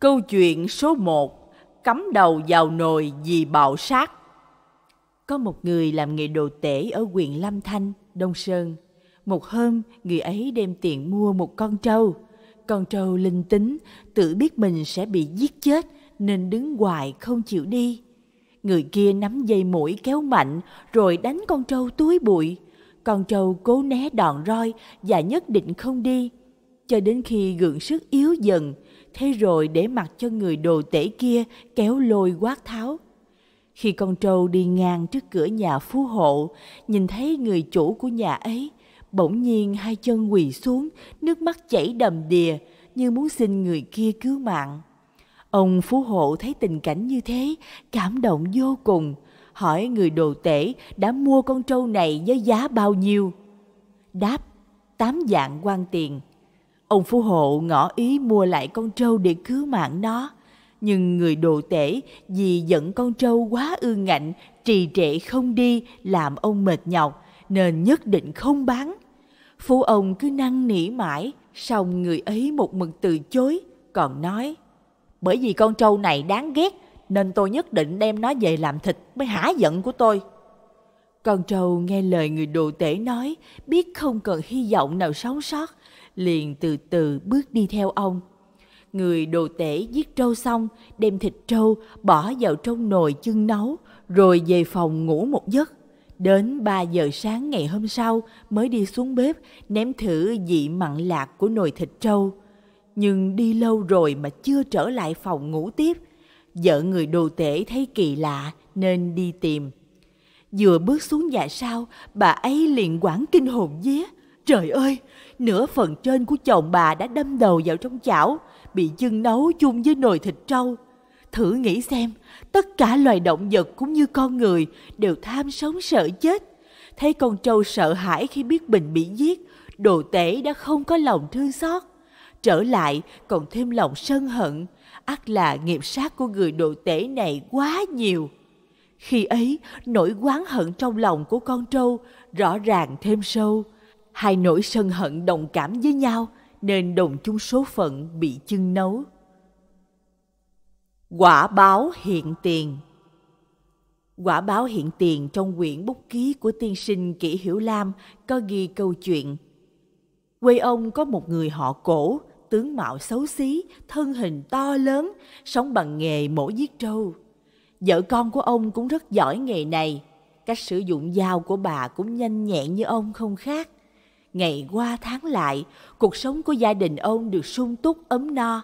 Câu chuyện số 1 Cắm đầu vào nồi vì bạo sát Có một người làm nghề đồ tể ở huyện Lâm Thanh, Đông Sơn. Một hôm, người ấy đem tiền mua một con trâu. Con trâu linh tính, tự biết mình sẽ bị giết chết nên đứng hoài không chịu đi. Người kia nắm dây mũi kéo mạnh rồi đánh con trâu túi bụi. Con trâu cố né đòn roi và nhất định không đi. Cho đến khi gượng sức yếu dần, thế rồi để mặc cho người đồ tể kia kéo lôi quát tháo. Khi con trâu đi ngang trước cửa nhà phú hộ, nhìn thấy người chủ của nhà ấy, bỗng nhiên hai chân quỳ xuống, nước mắt chảy đầm đìa, như muốn xin người kia cứu mạng. Ông phú hộ thấy tình cảnh như thế, cảm động vô cùng, hỏi người đồ tể đã mua con trâu này với giá bao nhiêu. Đáp, tám dạng quan tiền. Ông phú hộ ngỏ ý mua lại con trâu để cứu mạng nó. Nhưng người đồ tể vì giận con trâu quá ư ngạnh, trì trệ không đi làm ông mệt nhọc nên nhất định không bán. Phú ông cứ năn nỉ mãi, song người ấy một mực từ chối, còn nói Bởi vì con trâu này đáng ghét nên tôi nhất định đem nó về làm thịt mới hả giận của tôi. Con trâu nghe lời người đồ tể nói, biết không còn hy vọng nào sống sót, liền từ từ bước đi theo ông. Người đồ tể giết trâu xong, đem thịt trâu bỏ vào trong nồi chưng nấu, rồi về phòng ngủ một giấc. Đến 3 giờ sáng ngày hôm sau mới đi xuống bếp ném thử vị mặn lạc của nồi thịt trâu. Nhưng đi lâu rồi mà chưa trở lại phòng ngủ tiếp. Vợ người đồ tể thấy kỳ lạ nên đi tìm. Vừa bước xuống nhà sau, bà ấy liền quảng kinh hồn vía. Trời ơi, nửa phần trên của chồng bà đã đâm đầu vào trong chảo, bị chưng nấu chung với nồi thịt trâu. Thử nghĩ xem, tất cả loài động vật cũng như con người đều tham sống sợ chết. Thấy con trâu sợ hãi khi biết mình bị giết, đồ tể đã không có lòng thương xót. Trở lại còn thêm lòng sân hận, ắt là nghiệp sát của người đồ tể này quá nhiều. Khi ấy, nỗi oán hận trong lòng của con trâu rõ ràng thêm sâu hai nỗi sân hận đồng cảm với nhau nên đồng chung số phận bị chưng nấu. Quả báo hiện tiền Quả báo hiện tiền trong quyển bút ký của tiên sinh Kỷ Hiểu Lam có ghi câu chuyện. Quê ông có một người họ cổ, tướng mạo xấu xí, thân hình to lớn, sống bằng nghề mổ giết trâu. Vợ con của ông cũng rất giỏi nghề này, cách sử dụng dao của bà cũng nhanh nhẹn như ông không khác. Ngày qua tháng lại, cuộc sống của gia đình ông được sung túc ấm no.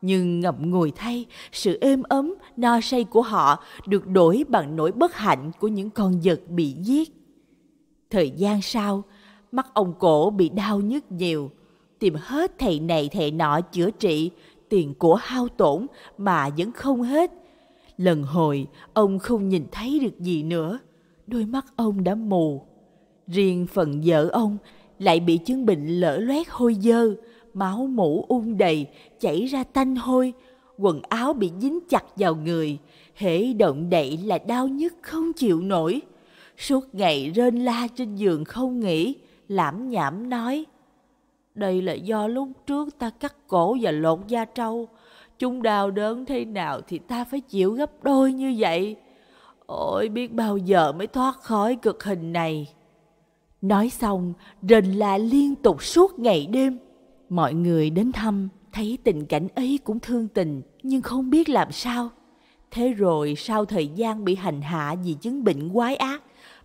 Nhưng ngậm ngùi thay, sự êm ấm, no say của họ được đổi bằng nỗi bất hạnh của những con vật bị giết. Thời gian sau, mắt ông cổ bị đau nhức nhiều, tìm hết thầy này thầy nọ chữa trị, tiền của hao tổn mà vẫn không hết. Lần hồi, ông không nhìn thấy được gì nữa, đôi mắt ông đã mù. Riêng phần vợ ông lại bị chứng bệnh lở loét hôi dơ, máu mũ ung um đầy, chảy ra tanh hôi, quần áo bị dính chặt vào người, hễ động đậy là đau nhức không chịu nổi. Suốt ngày rên la trên giường không nghỉ, lãm nhảm nói. Đây là do lúc trước ta cắt cổ và lột da trâu, chúng đau đớn thế nào thì ta phải chịu gấp đôi như vậy. Ôi biết bao giờ mới thoát khỏi cực hình này. Nói xong, rền là liên tục suốt ngày đêm. Mọi người đến thăm, thấy tình cảnh ấy cũng thương tình, nhưng không biết làm sao. Thế rồi sau thời gian bị hành hạ vì chứng bệnh quái ác,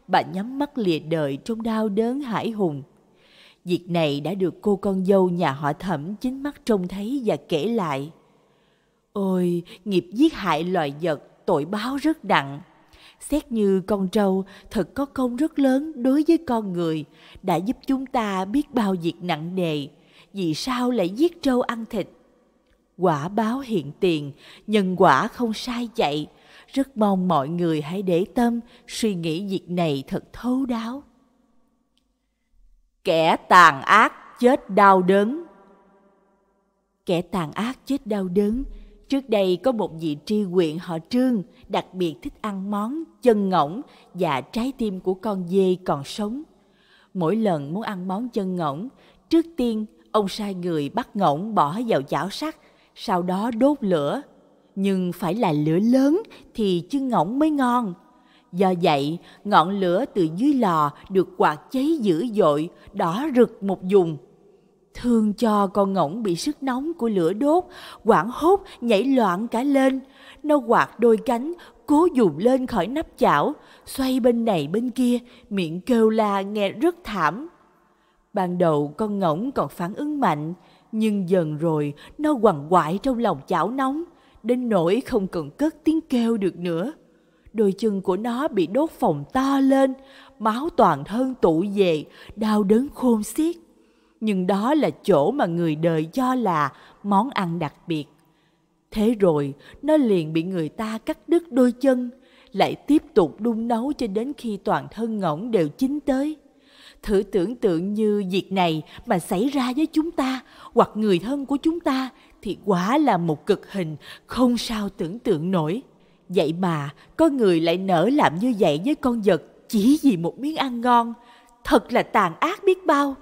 bà nhắm mắt lìa đời trong đau đớn hải hùng. Việc này đã được cô con dâu nhà họ thẩm chính mắt trông thấy và kể lại. Ôi, nghiệp giết hại loài vật, tội báo rất nặng. Xét như con trâu thật có công rất lớn đối với con người, đã giúp chúng ta biết bao việc nặng nề. Vì sao lại giết trâu ăn thịt? Quả báo hiện tiền, nhân quả không sai chạy. Rất mong mọi người hãy để tâm suy nghĩ việc này thật thấu đáo. Kẻ tàn ác chết đau đớn Kẻ tàn ác chết đau đớn Trước đây có một vị tri huyện họ Trương đặc biệt thích ăn món chân ngỗng và trái tim của con dê còn sống. Mỗi lần muốn ăn món chân ngỗng, trước tiên ông sai người bắt ngỗng bỏ vào chảo sắt, sau đó đốt lửa. Nhưng phải là lửa lớn thì chân ngỗng mới ngon. Do vậy, ngọn lửa từ dưới lò được quạt cháy dữ dội, đỏ rực một vùng Thương cho con ngỗng bị sức nóng của lửa đốt, quảng hốt nhảy loạn cả lên. Nó quạt đôi cánh, cố dùng lên khỏi nắp chảo, xoay bên này bên kia, miệng kêu la nghe rất thảm. Ban đầu con ngỗng còn phản ứng mạnh, nhưng dần rồi nó quằn quại trong lòng chảo nóng, đến nỗi không cần cất tiếng kêu được nữa. Đôi chân của nó bị đốt phồng to lên, máu toàn thân tụ về, đau đớn khôn xiết nhưng đó là chỗ mà người đời cho là món ăn đặc biệt. Thế rồi, nó liền bị người ta cắt đứt đôi chân, lại tiếp tục đun nấu cho đến khi toàn thân ngỗng đều chín tới. Thử tưởng tượng như việc này mà xảy ra với chúng ta hoặc người thân của chúng ta thì quả là một cực hình không sao tưởng tượng nổi. Vậy mà có người lại nỡ làm như vậy với con vật chỉ vì một miếng ăn ngon. Thật là tàn ác biết bao.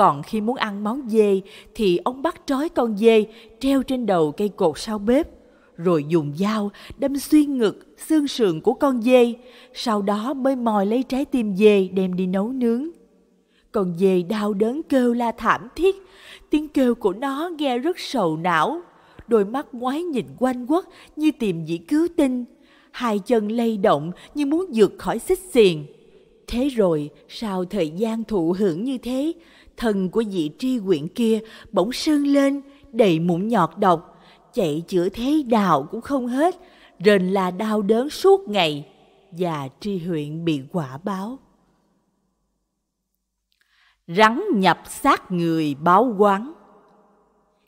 Còn khi muốn ăn món dê thì ông bắt trói con dê treo trên đầu cây cột sau bếp, rồi dùng dao đâm xuyên ngực, xương sườn của con dê, sau đó mới mòi lấy trái tim dê đem đi nấu nướng. Con dê đau đớn kêu la thảm thiết, tiếng kêu của nó nghe rất sầu não, đôi mắt ngoái nhìn quanh quất như tìm dĩ cứu tinh, hai chân lay động như muốn vượt khỏi xích xiềng. Thế rồi, sau thời gian thụ hưởng như thế, Thần của vị tri huyện kia bỗng sưng lên, đầy mụn nhọt độc, chạy chữa thế đạo cũng không hết, rền là đau đớn suốt ngày, và tri huyện bị quả báo. Rắn nhập xác người báo quán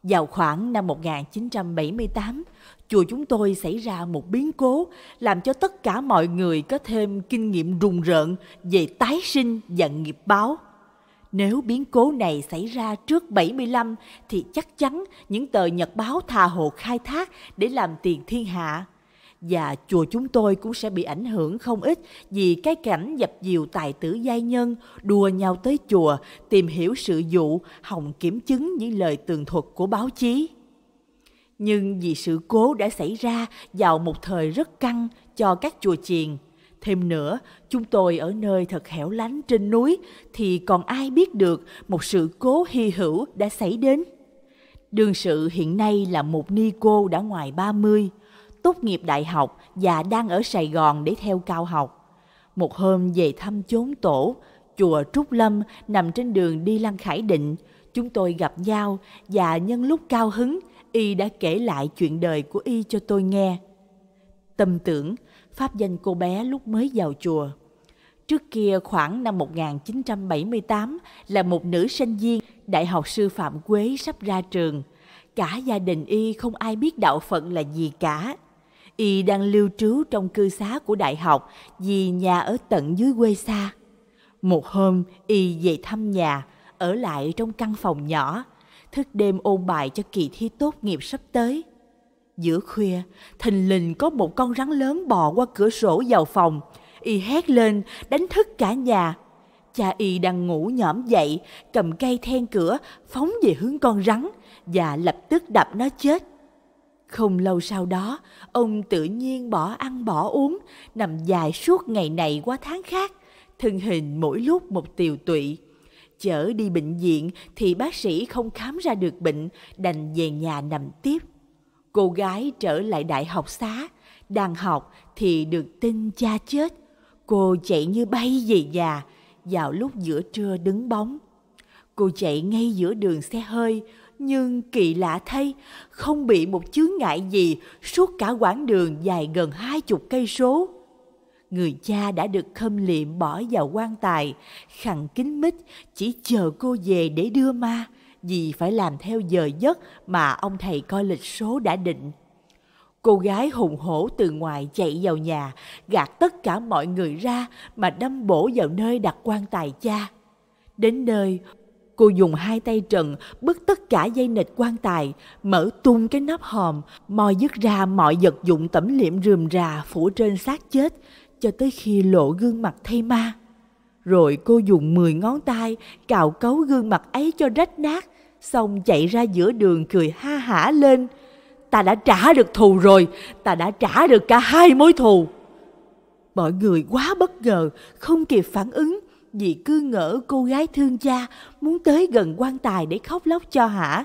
Vào khoảng năm 1978, chùa chúng tôi xảy ra một biến cố làm cho tất cả mọi người có thêm kinh nghiệm rùng rợn về tái sinh và nghiệp báo. Nếu biến cố này xảy ra trước 75 thì chắc chắn những tờ nhật báo thà hồ khai thác để làm tiền thiên hạ. Và chùa chúng tôi cũng sẽ bị ảnh hưởng không ít vì cái cảnh dập dìu tài tử giai nhân đùa nhau tới chùa tìm hiểu sự vụ hòng kiểm chứng những lời tường thuật của báo chí. Nhưng vì sự cố đã xảy ra vào một thời rất căng cho các chùa chiền, Thêm nữa, chúng tôi ở nơi thật hẻo lánh trên núi thì còn ai biết được một sự cố hy hữu đã xảy đến. Đương sự hiện nay là một ni cô đã ngoài 30, tốt nghiệp đại học và đang ở Sài Gòn để theo cao học. Một hôm về thăm chốn tổ, chùa Trúc Lâm nằm trên đường đi Lăng Khải Định, chúng tôi gặp nhau và nhân lúc cao hứng, y đã kể lại chuyện đời của y cho tôi nghe. Tâm tưởng, pháp danh cô bé lúc mới vào chùa. Trước kia khoảng năm 1978 là một nữ sinh viên Đại học Sư phạm Quế sắp ra trường. Cả gia đình y không ai biết đạo phận là gì cả. Y đang lưu trú trong cư xá của đại học vì nhà ở tận dưới quê xa. Một hôm, y về thăm nhà, ở lại trong căn phòng nhỏ, thức đêm ôn bài cho kỳ thi tốt nghiệp sắp tới. Giữa khuya, thình lình có một con rắn lớn bò qua cửa sổ vào phòng. Y hét lên, đánh thức cả nhà. Cha Y đang ngủ nhõm dậy, cầm cây then cửa, phóng về hướng con rắn và lập tức đập nó chết. Không lâu sau đó, ông tự nhiên bỏ ăn bỏ uống, nằm dài suốt ngày này qua tháng khác, thân hình mỗi lúc một tiều tụy. Chở đi bệnh viện thì bác sĩ không khám ra được bệnh, đành về nhà nằm tiếp. Cô gái trở lại đại học xá, đang học thì được tin cha chết. Cô chạy như bay về nhà, vào lúc giữa trưa đứng bóng. Cô chạy ngay giữa đường xe hơi, nhưng kỳ lạ thay, không bị một chướng ngại gì suốt cả quãng đường dài gần hai chục cây số. Người cha đã được khâm liệm bỏ vào quan tài, khẳng kín mít chỉ chờ cô về để đưa ma vì phải làm theo giờ giấc mà ông thầy coi lịch số đã định. Cô gái hùng hổ từ ngoài chạy vào nhà, gạt tất cả mọi người ra mà đâm bổ vào nơi đặt quan tài cha. Đến nơi, cô dùng hai tay trần bứt tất cả dây nịt quan tài, mở tung cái nắp hòm, moi dứt ra mọi vật dụng tẩm liệm rườm rà phủ trên xác chết, cho tới khi lộ gương mặt thay ma. Rồi cô dùng 10 ngón tay cào cấu gương mặt ấy cho rách nát, xong chạy ra giữa đường cười ha hả lên. Ta đã trả được thù rồi, ta đã trả được cả hai mối thù. Mọi người quá bất ngờ, không kịp phản ứng, vì cứ ngỡ cô gái thương cha muốn tới gần quan tài để khóc lóc cho hả.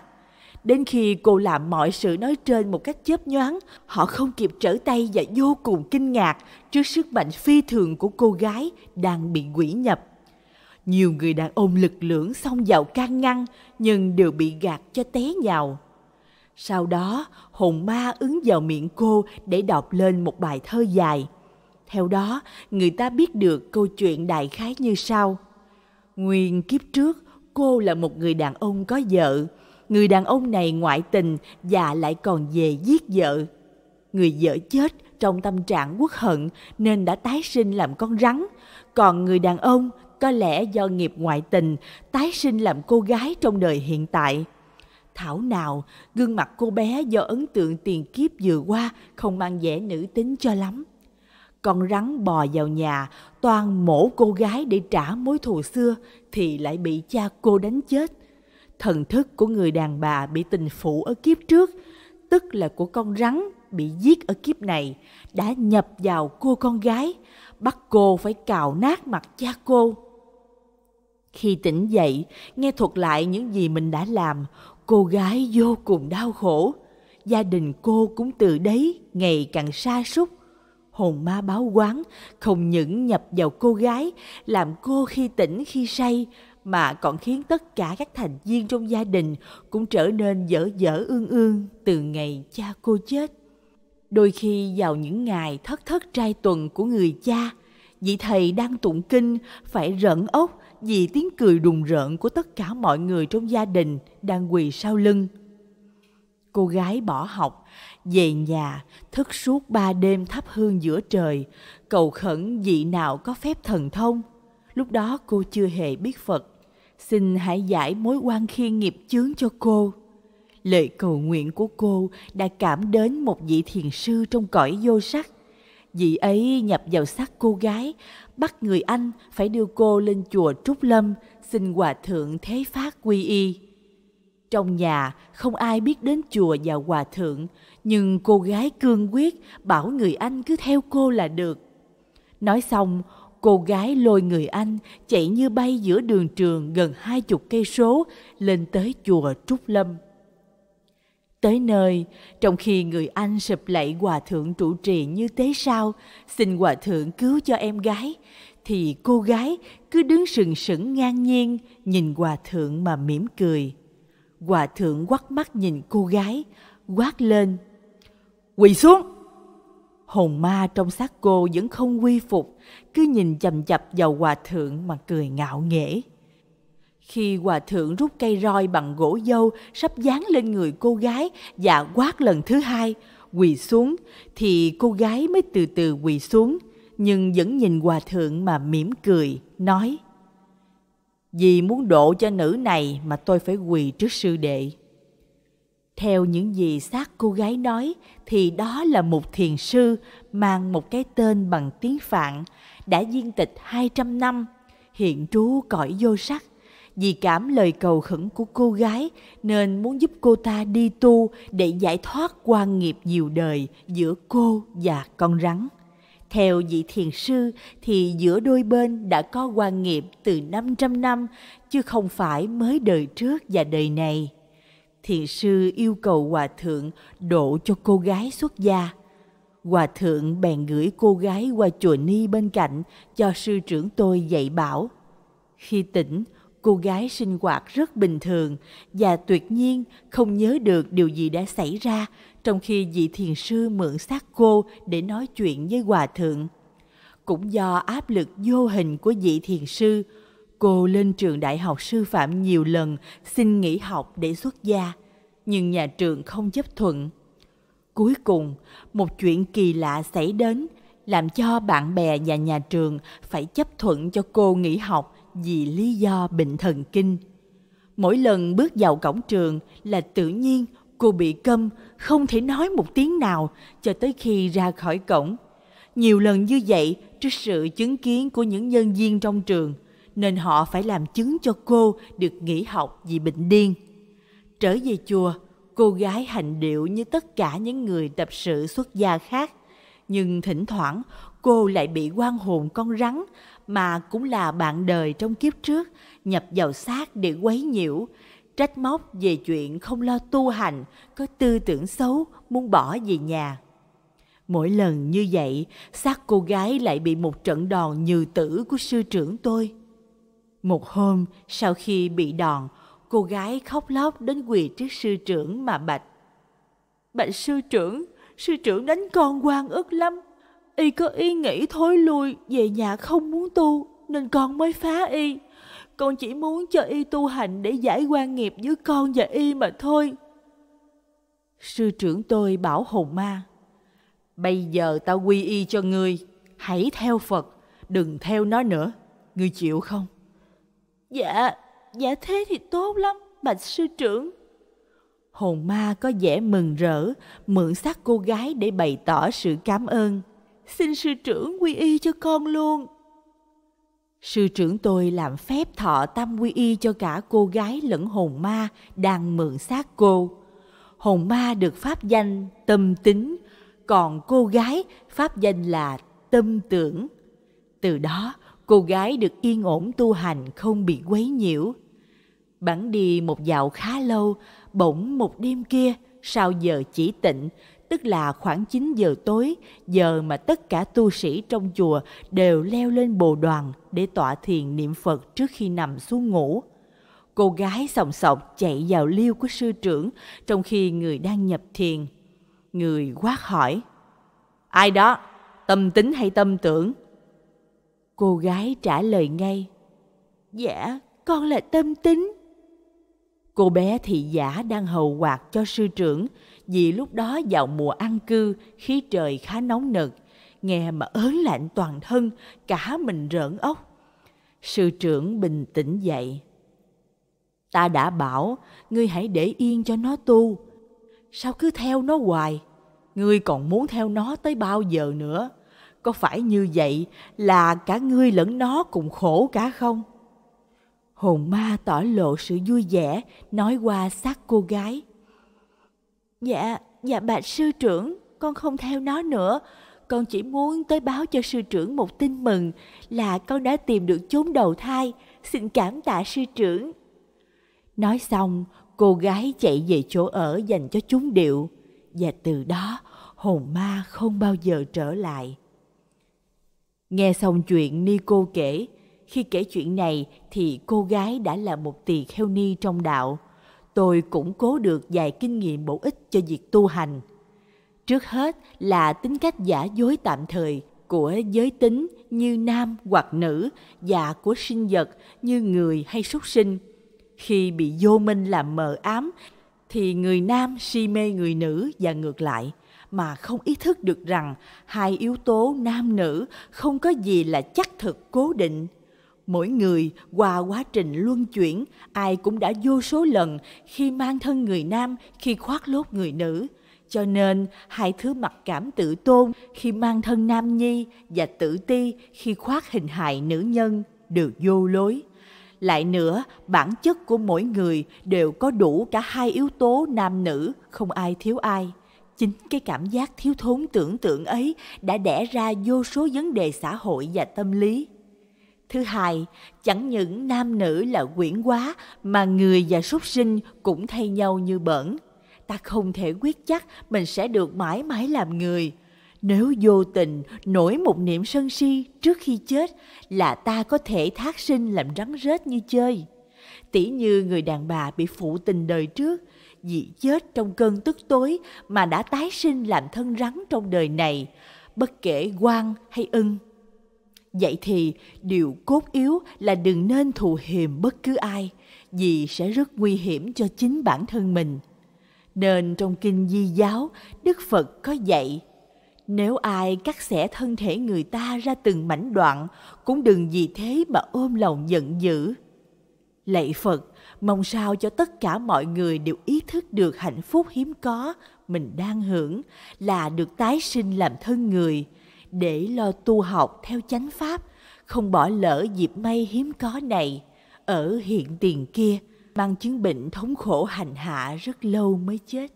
Đến khi cô làm mọi sự nói trên một cách chớp nhoáng, họ không kịp trở tay và vô cùng kinh ngạc trước sức mạnh phi thường của cô gái đang bị quỷ nhập. Nhiều người đàn ông lực lưỡng xông vào can ngăn nhưng đều bị gạt cho té nhào. Sau đó, hồn ma ứng vào miệng cô để đọc lên một bài thơ dài. Theo đó, người ta biết được câu chuyện đại khái như sau. Nguyên kiếp trước, cô là một người đàn ông có vợ, người đàn ông này ngoại tình và lại còn về giết vợ. Người vợ chết trong tâm trạng quốc hận nên đã tái sinh làm con rắn, còn người đàn ông có lẽ do nghiệp ngoại tình tái sinh làm cô gái trong đời hiện tại. Thảo nào, gương mặt cô bé do ấn tượng tiền kiếp vừa qua không mang vẻ nữ tính cho lắm. Con rắn bò vào nhà, toàn mổ cô gái để trả mối thù xưa thì lại bị cha cô đánh chết thần thức của người đàn bà bị tình phụ ở kiếp trước, tức là của con rắn bị giết ở kiếp này, đã nhập vào cô con gái, bắt cô phải cào nát mặt cha cô. Khi tỉnh dậy, nghe thuật lại những gì mình đã làm, cô gái vô cùng đau khổ. Gia đình cô cũng từ đấy ngày càng xa sút hồn ma báo quán không những nhập vào cô gái làm cô khi tỉnh khi say mà còn khiến tất cả các thành viên trong gia đình cũng trở nên dở dở ương ương từ ngày cha cô chết. Đôi khi vào những ngày thất thất trai tuần của người cha, vị thầy đang tụng kinh phải rợn ốc vì tiếng cười đùng rợn của tất cả mọi người trong gia đình đang quỳ sau lưng. Cô gái bỏ học, về nhà, thức suốt ba đêm thắp hương giữa trời, cầu khẩn vị nào có phép thần thông. Lúc đó cô chưa hề biết Phật, xin hãy giải mối quan khiên nghiệp chướng cho cô. Lời cầu nguyện của cô đã cảm đến một vị thiền sư trong cõi vô sắc. Vị ấy nhập vào xác cô gái, bắt người Anh phải đưa cô lên chùa Trúc Lâm, xin hòa thượng thế phát quy y. Trong nhà không ai biết đến chùa và hòa thượng, nhưng cô gái cương quyết bảo người Anh cứ theo cô là được. Nói xong, cô gái lôi người anh chạy như bay giữa đường trường gần hai chục cây số lên tới chùa Trúc Lâm. Tới nơi, trong khi người anh sụp lạy hòa thượng trụ trì như thế sao, xin hòa thượng cứu cho em gái, thì cô gái cứ đứng sừng sững ngang nhiên nhìn hòa thượng mà mỉm cười. Hòa thượng quắt mắt nhìn cô gái, quát lên. Quỳ xuống! hồn ma trong xác cô vẫn không quy phục, cứ nhìn chầm chập vào hòa thượng mà cười ngạo nghễ. Khi hòa thượng rút cây roi bằng gỗ dâu sắp dán lên người cô gái và quát lần thứ hai, quỳ xuống, thì cô gái mới từ từ quỳ xuống, nhưng vẫn nhìn hòa thượng mà mỉm cười, nói Vì muốn độ cho nữ này mà tôi phải quỳ trước sư đệ. Theo những gì xác cô gái nói thì đó là một thiền sư mang một cái tên bằng tiếng Phạn đã viên tịch 200 năm, hiện trú cõi vô sắc. Vì cảm lời cầu khẩn của cô gái nên muốn giúp cô ta đi tu để giải thoát quan nghiệp nhiều đời giữa cô và con rắn. Theo vị thiền sư thì giữa đôi bên đã có quan nghiệp từ 500 năm chứ không phải mới đời trước và đời này thiền sư yêu cầu hòa thượng độ cho cô gái xuất gia hòa thượng bèn gửi cô gái qua chùa ni bên cạnh cho sư trưởng tôi dạy bảo khi tỉnh cô gái sinh hoạt rất bình thường và tuyệt nhiên không nhớ được điều gì đã xảy ra trong khi vị thiền sư mượn xác cô để nói chuyện với hòa thượng cũng do áp lực vô hình của vị thiền sư Cô lên trường đại học sư phạm nhiều lần xin nghỉ học để xuất gia, nhưng nhà trường không chấp thuận. Cuối cùng, một chuyện kỳ lạ xảy đến làm cho bạn bè và nhà trường phải chấp thuận cho cô nghỉ học vì lý do bệnh thần kinh. Mỗi lần bước vào cổng trường là tự nhiên cô bị câm, không thể nói một tiếng nào cho tới khi ra khỏi cổng. Nhiều lần như vậy trước sự chứng kiến của những nhân viên trong trường – nên họ phải làm chứng cho cô được nghỉ học vì bệnh điên. Trở về chùa, cô gái hành điệu như tất cả những người tập sự xuất gia khác. Nhưng thỉnh thoảng, cô lại bị quan hồn con rắn mà cũng là bạn đời trong kiếp trước nhập vào xác để quấy nhiễu, trách móc về chuyện không lo tu hành, có tư tưởng xấu, muốn bỏ về nhà. Mỗi lần như vậy, xác cô gái lại bị một trận đòn như tử của sư trưởng tôi. Một hôm, sau khi bị đòn, cô gái khóc lóc đến quỳ trước sư trưởng mà bạch. Bạch sư trưởng, sư trưởng đánh con quan ức lắm. Y có ý nghĩ thối lui, về nhà không muốn tu, nên con mới phá y. Con chỉ muốn cho y tu hành để giải quan nghiệp giữa con và y mà thôi. Sư trưởng tôi bảo hồn ma. Bây giờ tao quy y cho ngươi, hãy theo Phật, đừng theo nó nữa. Ngươi chịu không? Dạ, dạ thế thì tốt lắm, bạch sư trưởng. Hồn ma có vẻ mừng rỡ, mượn xác cô gái để bày tỏ sự cảm ơn. Xin sư trưởng quy y cho con luôn. Sư trưởng tôi làm phép thọ tâm quy y cho cả cô gái lẫn hồn ma đang mượn xác cô. Hồn ma được pháp danh tâm tính, còn cô gái pháp danh là tâm tưởng. Từ đó, cô gái được yên ổn tu hành không bị quấy nhiễu. Bắn đi một dạo khá lâu, bỗng một đêm kia, sau giờ chỉ tịnh, tức là khoảng 9 giờ tối, giờ mà tất cả tu sĩ trong chùa đều leo lên bồ đoàn để tọa thiền niệm Phật trước khi nằm xuống ngủ. Cô gái sòng sọc chạy vào liêu của sư trưởng trong khi người đang nhập thiền. Người quát hỏi, ai đó, tâm tính hay tâm tưởng? cô gái trả lời ngay dạ con là tâm tính cô bé thị giả đang hầu quạt cho sư trưởng vì lúc đó vào mùa ăn cư khí trời khá nóng nực nghe mà ớn lạnh toàn thân cả mình rợn ốc sư trưởng bình tĩnh dậy ta đã bảo ngươi hãy để yên cho nó tu sao cứ theo nó hoài ngươi còn muốn theo nó tới bao giờ nữa có phải như vậy là cả ngươi lẫn nó cùng khổ cả không? Hồn ma tỏ lộ sự vui vẻ, nói qua xác cô gái. Dạ, dạ bà sư trưởng, con không theo nó nữa. Con chỉ muốn tới báo cho sư trưởng một tin mừng là con đã tìm được chốn đầu thai. Xin cảm tạ sư trưởng. Nói xong, cô gái chạy về chỗ ở dành cho chúng điệu. Và từ đó, hồn ma không bao giờ trở lại. Nghe xong chuyện ni cô kể, khi kể chuyện này thì cô gái đã là một tỳ kheo ni trong đạo. Tôi cũng cố được vài kinh nghiệm bổ ích cho việc tu hành. Trước hết là tính cách giả dối tạm thời của giới tính như nam hoặc nữ và của sinh vật như người hay súc sinh. Khi bị vô minh làm mờ ám thì người nam si mê người nữ và ngược lại – mà không ý thức được rằng hai yếu tố nam nữ không có gì là chắc thực cố định mỗi người qua quá trình luân chuyển ai cũng đã vô số lần khi mang thân người nam khi khoác lốt người nữ cho nên hai thứ mặc cảm tự tôn khi mang thân nam nhi và tự ti khi khoác hình hài nữ nhân đều vô lối lại nữa bản chất của mỗi người đều có đủ cả hai yếu tố nam nữ không ai thiếu ai chính cái cảm giác thiếu thốn tưởng tượng ấy đã đẻ ra vô số vấn đề xã hội và tâm lý thứ hai chẳng những nam nữ là quyển quá mà người và súc sinh cũng thay nhau như bẩn ta không thể quyết chắc mình sẽ được mãi mãi làm người nếu vô tình nổi một niệm sân si trước khi chết là ta có thể thác sinh làm rắn rết như chơi tỉ như người đàn bà bị phụ tình đời trước dị chết trong cơn tức tối mà đã tái sinh làm thân rắn trong đời này, bất kể quan hay ưng. Vậy thì điều cốt yếu là đừng nên thù hiềm bất cứ ai, vì sẽ rất nguy hiểm cho chính bản thân mình. Nên trong kinh di giáo, Đức Phật có dạy, nếu ai cắt xẻ thân thể người ta ra từng mảnh đoạn, cũng đừng vì thế mà ôm lòng giận dữ. Lạy Phật, mong sao cho tất cả mọi người đều ý thức được hạnh phúc hiếm có mình đang hưởng là được tái sinh làm thân người để lo tu học theo chánh pháp không bỏ lỡ dịp may hiếm có này ở hiện tiền kia mang chứng bệnh thống khổ hành hạ rất lâu mới chết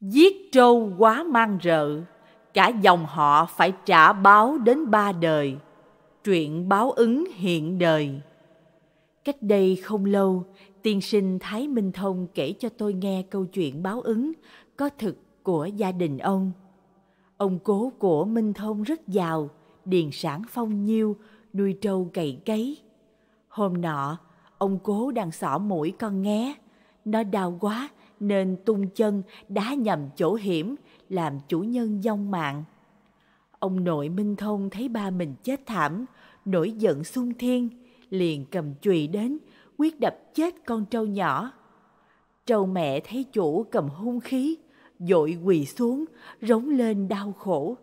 giết trâu quá mang rợ cả dòng họ phải trả báo đến ba đời truyện báo ứng hiện đời cách đây không lâu tiên sinh thái minh thông kể cho tôi nghe câu chuyện báo ứng có thực của gia đình ông ông cố của minh thông rất giàu điền sản phong nhiêu nuôi trâu cày cấy hôm nọ ông cố đang xỏ mũi con nghé nó đau quá nên tung chân đá nhầm chỗ hiểm làm chủ nhân vong mạng ông nội minh thông thấy ba mình chết thảm nổi giận xung thiên, liền cầm chùy đến, quyết đập chết con trâu nhỏ. Trâu mẹ thấy chủ cầm hung khí, dội quỳ xuống, rống lên đau khổ,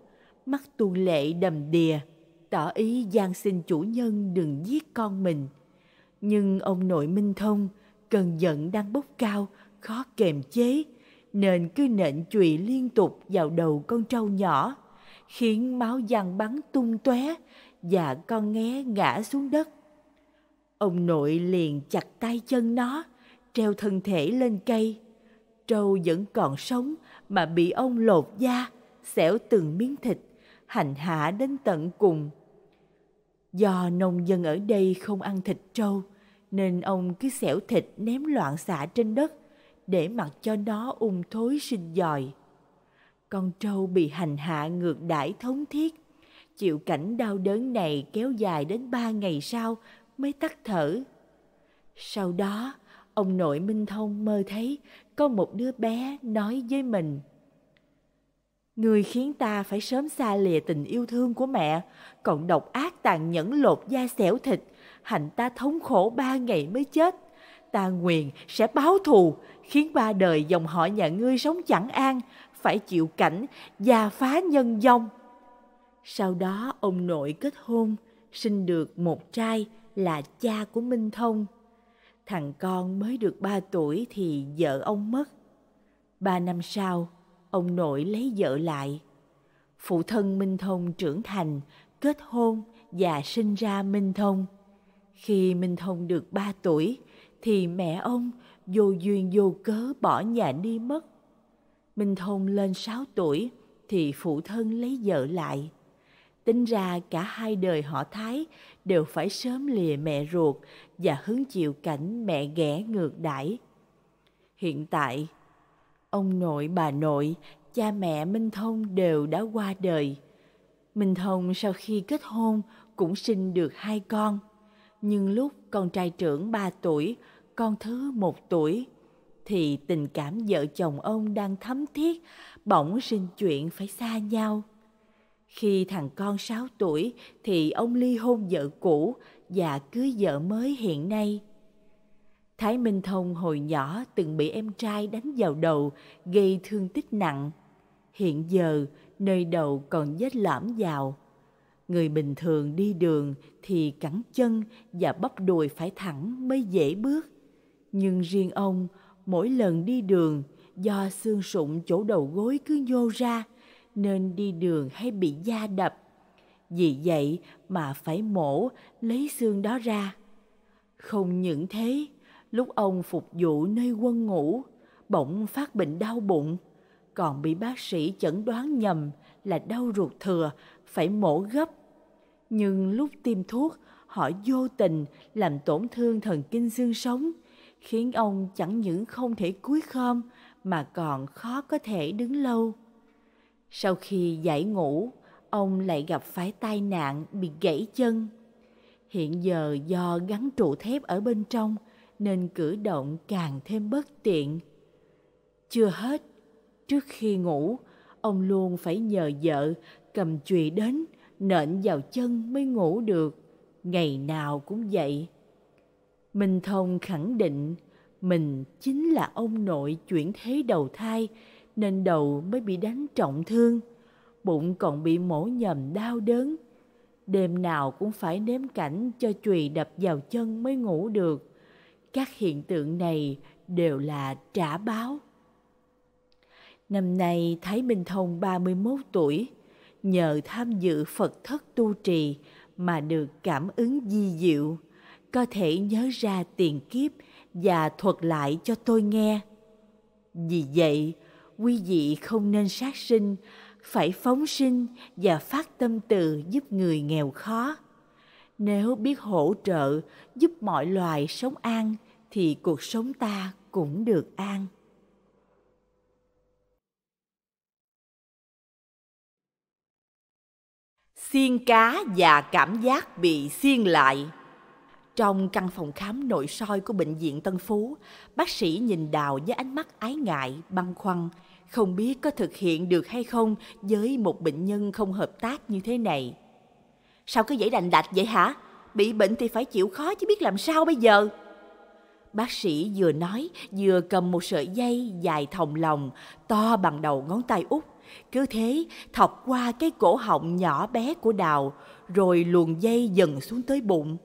mắt tuôn lệ đầm đìa, tỏ ý gian xin chủ nhân đừng giết con mình. Nhưng ông nội Minh Thông, cơn giận đang bốc cao, khó kềm chế, nên cứ nện chùy liên tục vào đầu con trâu nhỏ, khiến máu giăng bắn tung tóe, và con nghé ngã xuống đất. Ông nội liền chặt tay chân nó, treo thân thể lên cây. Trâu vẫn còn sống mà bị ông lột da, xẻo từng miếng thịt, hành hạ đến tận cùng. Do nông dân ở đây không ăn thịt trâu, nên ông cứ xẻo thịt ném loạn xạ trên đất để mặc cho nó ung thối sinh dòi. Con trâu bị hành hạ ngược đãi thống thiết, chịu cảnh đau đớn này kéo dài đến ba ngày sau mới tắt thở. Sau đó, ông nội Minh Thông mơ thấy có một đứa bé nói với mình. Người khiến ta phải sớm xa lìa tình yêu thương của mẹ, còn độc ác tàn nhẫn lột da xẻo thịt, hành ta thống khổ ba ngày mới chết. Ta nguyện sẽ báo thù, khiến ba đời dòng họ nhà ngươi sống chẳng an, phải chịu cảnh gia phá nhân dông. Sau đó ông nội kết hôn, sinh được một trai là cha của Minh Thông. Thằng con mới được ba tuổi thì vợ ông mất. Ba năm sau, ông nội lấy vợ lại. Phụ thân Minh Thông trưởng thành, kết hôn và sinh ra Minh Thông. Khi Minh Thông được ba tuổi thì mẹ ông vô duyên vô cớ bỏ nhà đi mất. Minh Thông lên sáu tuổi thì phụ thân lấy vợ lại. Tính ra cả hai đời họ Thái đều phải sớm lìa mẹ ruột và hứng chịu cảnh mẹ ghẻ ngược đãi. Hiện tại, ông nội bà nội, cha mẹ Minh Thông đều đã qua đời. Minh Thông sau khi kết hôn cũng sinh được hai con. Nhưng lúc con trai trưởng ba tuổi, con thứ một tuổi, thì tình cảm vợ chồng ông đang thấm thiết, bỗng sinh chuyện phải xa nhau khi thằng con 6 tuổi thì ông ly hôn vợ cũ và cưới vợ mới hiện nay. Thái Minh Thông hồi nhỏ từng bị em trai đánh vào đầu gây thương tích nặng. Hiện giờ nơi đầu còn vết lõm vào. Người bình thường đi đường thì cẳng chân và bắp đùi phải thẳng mới dễ bước. Nhưng riêng ông, mỗi lần đi đường do xương sụn chỗ đầu gối cứ nhô ra nên đi đường hay bị da đập. Vì vậy mà phải mổ lấy xương đó ra. Không những thế, lúc ông phục vụ nơi quân ngủ, bỗng phát bệnh đau bụng, còn bị bác sĩ chẩn đoán nhầm là đau ruột thừa, phải mổ gấp. Nhưng lúc tiêm thuốc, họ vô tình làm tổn thương thần kinh xương sống, khiến ông chẳng những không thể cúi khom mà còn khó có thể đứng lâu. Sau khi giải ngủ, ông lại gặp phải tai nạn bị gãy chân. Hiện giờ do gắn trụ thép ở bên trong nên cử động càng thêm bất tiện. Chưa hết, trước khi ngủ, ông luôn phải nhờ vợ cầm chùy đến nện vào chân mới ngủ được, ngày nào cũng vậy. Minh Thông khẳng định mình chính là ông nội chuyển thế đầu thai nên đầu mới bị đánh trọng thương, bụng còn bị mổ nhầm đau đớn. Đêm nào cũng phải nếm cảnh cho chùy đập vào chân mới ngủ được. Các hiện tượng này đều là trả báo. Năm nay Thái Minh Thông 31 tuổi, nhờ tham dự Phật thất tu trì mà được cảm ứng di diệu, có thể nhớ ra tiền kiếp và thuật lại cho tôi nghe. Vì vậy, quý vị không nên sát sinh phải phóng sinh và phát tâm từ giúp người nghèo khó nếu biết hỗ trợ giúp mọi loài sống an thì cuộc sống ta cũng được an xiên cá và cảm giác bị xiên lại trong căn phòng khám nội soi của Bệnh viện Tân Phú, bác sĩ nhìn Đào với ánh mắt ái ngại, băn khoăn, không biết có thực hiện được hay không với một bệnh nhân không hợp tác như thế này. Sao cứ dễ đành đạch vậy hả? Bị bệnh thì phải chịu khó chứ biết làm sao bây giờ. Bác sĩ vừa nói vừa cầm một sợi dây dài thòng lòng to bằng đầu ngón tay út. Cứ thế thọc qua cái cổ họng nhỏ bé của đào rồi luồn dây dần xuống tới bụng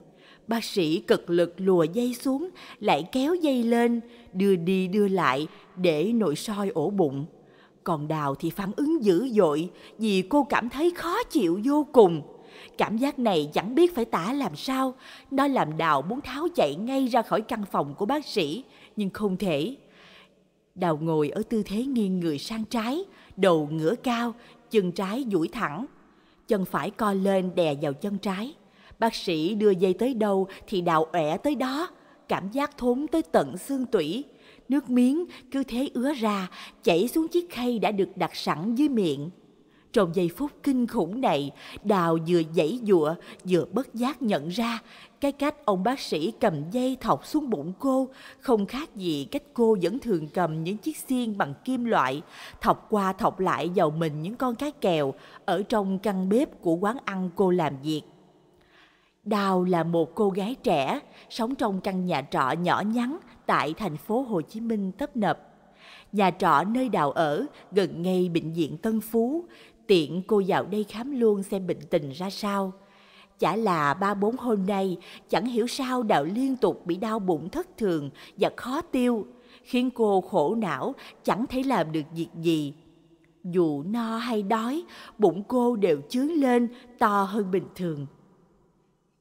Bác sĩ cực lực lùa dây xuống, lại kéo dây lên, đưa đi đưa lại để nội soi ổ bụng. Còn Đào thì phản ứng dữ dội vì cô cảm thấy khó chịu vô cùng. Cảm giác này chẳng biết phải tả làm sao, nó làm Đào muốn tháo chạy ngay ra khỏi căn phòng của bác sĩ, nhưng không thể. Đào ngồi ở tư thế nghiêng người sang trái, đầu ngửa cao, chân trái duỗi thẳng, chân phải co lên đè vào chân trái. Bác sĩ đưa dây tới đâu thì đào ẻ tới đó, cảm giác thốn tới tận xương tủy. Nước miếng cứ thế ứa ra, chảy xuống chiếc khay đã được đặt sẵn dưới miệng. Trong giây phút kinh khủng này, Đào vừa giãy dụa, vừa bất giác nhận ra cái cách ông bác sĩ cầm dây thọc xuống bụng cô không khác gì cách cô vẫn thường cầm những chiếc xiên bằng kim loại thọc qua thọc lại vào mình những con cá kèo ở trong căn bếp của quán ăn cô làm việc. Đào là một cô gái trẻ, sống trong căn nhà trọ nhỏ nhắn tại thành phố Hồ Chí Minh tấp nập. Nhà trọ nơi Đào ở gần ngay bệnh viện Tân Phú, tiện cô vào đây khám luôn xem bệnh tình ra sao. Chả là ba bốn hôm nay, chẳng hiểu sao Đào liên tục bị đau bụng thất thường và khó tiêu, khiến cô khổ não, chẳng thể làm được việc gì. Dù no hay đói, bụng cô đều chướng lên, to hơn bình thường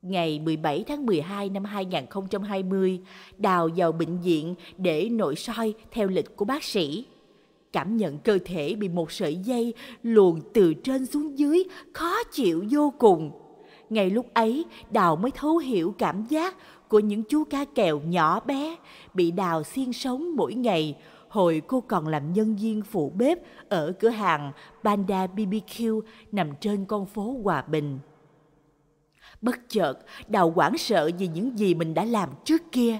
ngày 17 tháng 12 năm 2020, Đào vào bệnh viện để nội soi theo lịch của bác sĩ. Cảm nhận cơ thể bị một sợi dây luồn từ trên xuống dưới khó chịu vô cùng. Ngay lúc ấy, Đào mới thấu hiểu cảm giác của những chú cá kèo nhỏ bé bị Đào xiên sống mỗi ngày. Hồi cô còn làm nhân viên phụ bếp ở cửa hàng Panda BBQ nằm trên con phố Hòa Bình. Bất chợt, Đào hoảng sợ vì những gì mình đã làm trước kia.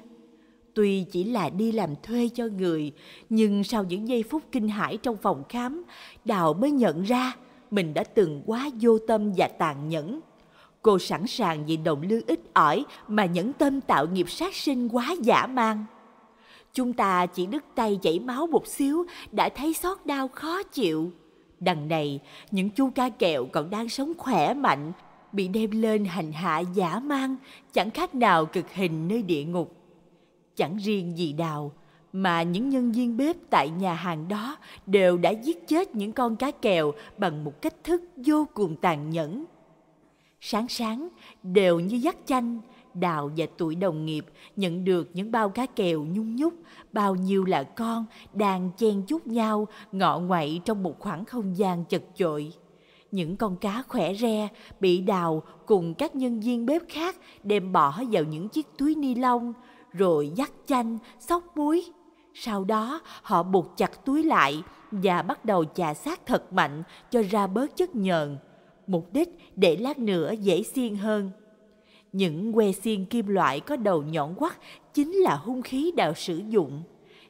Tuy chỉ là đi làm thuê cho người, nhưng sau những giây phút kinh hãi trong phòng khám, Đào mới nhận ra mình đã từng quá vô tâm và tàn nhẫn. Cô sẵn sàng vì đồng lương ít ỏi mà nhẫn tâm tạo nghiệp sát sinh quá giả mang. Chúng ta chỉ đứt tay chảy máu một xíu đã thấy xót đau khó chịu. Đằng này, những chú ca kẹo còn đang sống khỏe mạnh bị đem lên hành hạ giả mang chẳng khác nào cực hình nơi địa ngục. Chẳng riêng gì đào, mà những nhân viên bếp tại nhà hàng đó đều đã giết chết những con cá kèo bằng một cách thức vô cùng tàn nhẫn. Sáng sáng, đều như dắt chanh, Đào và tuổi đồng nghiệp nhận được những bao cá kèo nhung nhúc, bao nhiêu là con đang chen chúc nhau ngọ ngoại trong một khoảng không gian chật chội những con cá khỏe re bị đào cùng các nhân viên bếp khác đem bỏ vào những chiếc túi ni lông rồi dắt chanh xóc muối sau đó họ buộc chặt túi lại và bắt đầu chà sát thật mạnh cho ra bớt chất nhờn mục đích để lát nữa dễ xiên hơn những que xiên kim loại có đầu nhọn quắt chính là hung khí đào sử dụng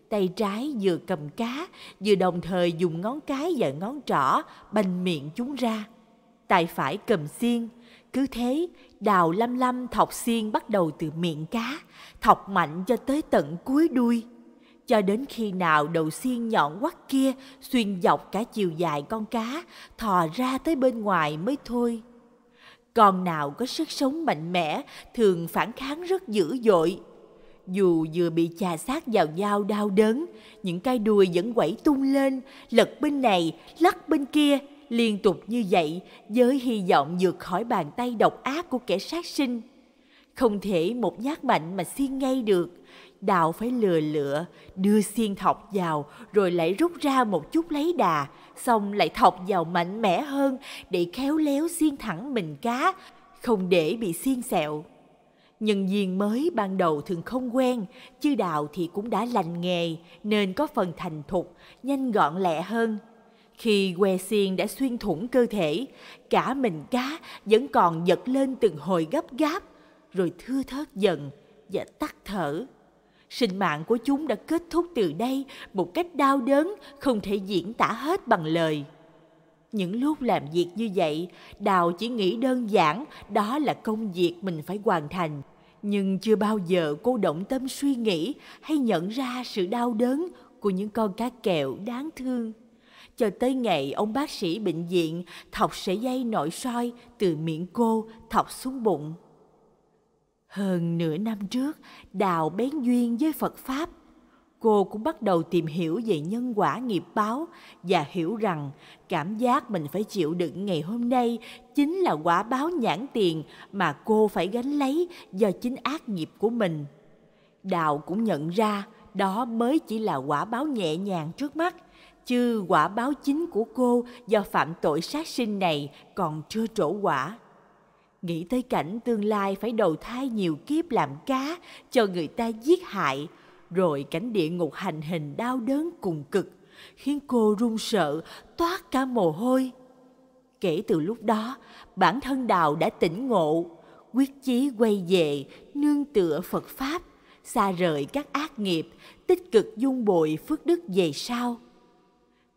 tay trái vừa cầm cá, vừa đồng thời dùng ngón cái và ngón trỏ bành miệng chúng ra. Tay phải cầm xiên, cứ thế đào lăm lăm thọc xiên bắt đầu từ miệng cá, thọc mạnh cho tới tận cuối đuôi. Cho đến khi nào đầu xiên nhọn quắt kia xuyên dọc cả chiều dài con cá, thò ra tới bên ngoài mới thôi. Con nào có sức sống mạnh mẽ thường phản kháng rất dữ dội, dù vừa bị chà sát vào dao đau đớn, những cái đuôi vẫn quẩy tung lên, lật bên này, lắc bên kia, liên tục như vậy với hy vọng vượt khỏi bàn tay độc ác của kẻ sát sinh. Không thể một nhát mạnh mà xiên ngay được, đào phải lừa lựa, đưa xiên thọc vào rồi lại rút ra một chút lấy đà, xong lại thọc vào mạnh mẽ hơn để khéo léo xiên thẳng mình cá, không để bị xiên sẹo nhân viên mới ban đầu thường không quen, chứ đạo thì cũng đã lành nghề nên có phần thành thục, nhanh gọn lẹ hơn. Khi que xiên đã xuyên thủng cơ thể, cả mình cá vẫn còn giật lên từng hồi gấp gáp, rồi thưa thớt dần và tắt thở. Sinh mạng của chúng đã kết thúc từ đây một cách đau đớn không thể diễn tả hết bằng lời những lúc làm việc như vậy đào chỉ nghĩ đơn giản đó là công việc mình phải hoàn thành nhưng chưa bao giờ cô động tâm suy nghĩ hay nhận ra sự đau đớn của những con cá kẹo đáng thương cho tới ngày ông bác sĩ bệnh viện thọc sợi dây nội soi từ miệng cô thọc xuống bụng hơn nửa năm trước đào bén duyên với phật pháp cô cũng bắt đầu tìm hiểu về nhân quả nghiệp báo và hiểu rằng cảm giác mình phải chịu đựng ngày hôm nay chính là quả báo nhãn tiền mà cô phải gánh lấy do chính ác nghiệp của mình. Đạo cũng nhận ra đó mới chỉ là quả báo nhẹ nhàng trước mắt, chứ quả báo chính của cô do phạm tội sát sinh này còn chưa trổ quả. Nghĩ tới cảnh tương lai phải đầu thai nhiều kiếp làm cá cho người ta giết hại – rồi cảnh địa ngục hành hình đau đớn cùng cực, khiến cô run sợ, toát cả mồ hôi. Kể từ lúc đó, bản thân Đào đã tỉnh ngộ, quyết chí quay về, nương tựa Phật Pháp, xa rời các ác nghiệp, tích cực dung bồi phước đức về sau.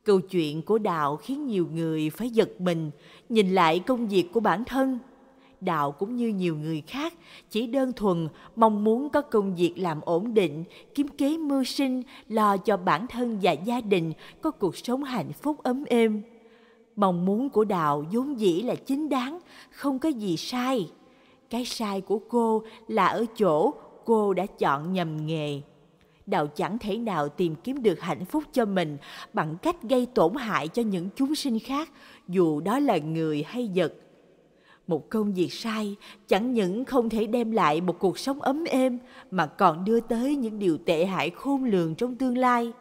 Câu chuyện của Đạo khiến nhiều người phải giật mình, nhìn lại công việc của bản thân – đạo cũng như nhiều người khác chỉ đơn thuần mong muốn có công việc làm ổn định kiếm kế mưu sinh lo cho bản thân và gia đình có cuộc sống hạnh phúc ấm êm mong muốn của đạo vốn dĩ là chính đáng không có gì sai cái sai của cô là ở chỗ cô đã chọn nhầm nghề đạo chẳng thể nào tìm kiếm được hạnh phúc cho mình bằng cách gây tổn hại cho những chúng sinh khác dù đó là người hay vật một công việc sai chẳng những không thể đem lại một cuộc sống ấm êm mà còn đưa tới những điều tệ hại khôn lường trong tương lai.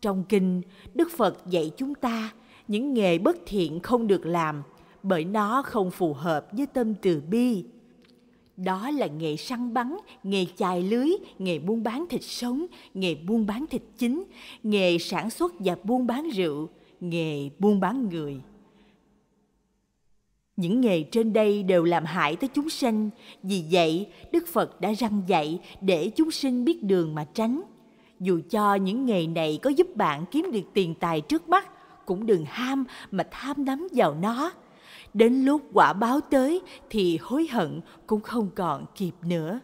Trong kinh, Đức Phật dạy chúng ta những nghề bất thiện không được làm bởi nó không phù hợp với tâm từ bi. Đó là nghề săn bắn, nghề chài lưới, nghề buôn bán thịt sống, nghề buôn bán thịt chính, nghề sản xuất và buôn bán rượu, nghề buôn bán người. Những nghề trên đây đều làm hại tới chúng sinh, vì vậy Đức Phật đã răng dạy để chúng sinh biết đường mà tránh. Dù cho những nghề này có giúp bạn kiếm được tiền tài trước mắt, cũng đừng ham mà tham đắm vào nó. Đến lúc quả báo tới thì hối hận cũng không còn kịp nữa.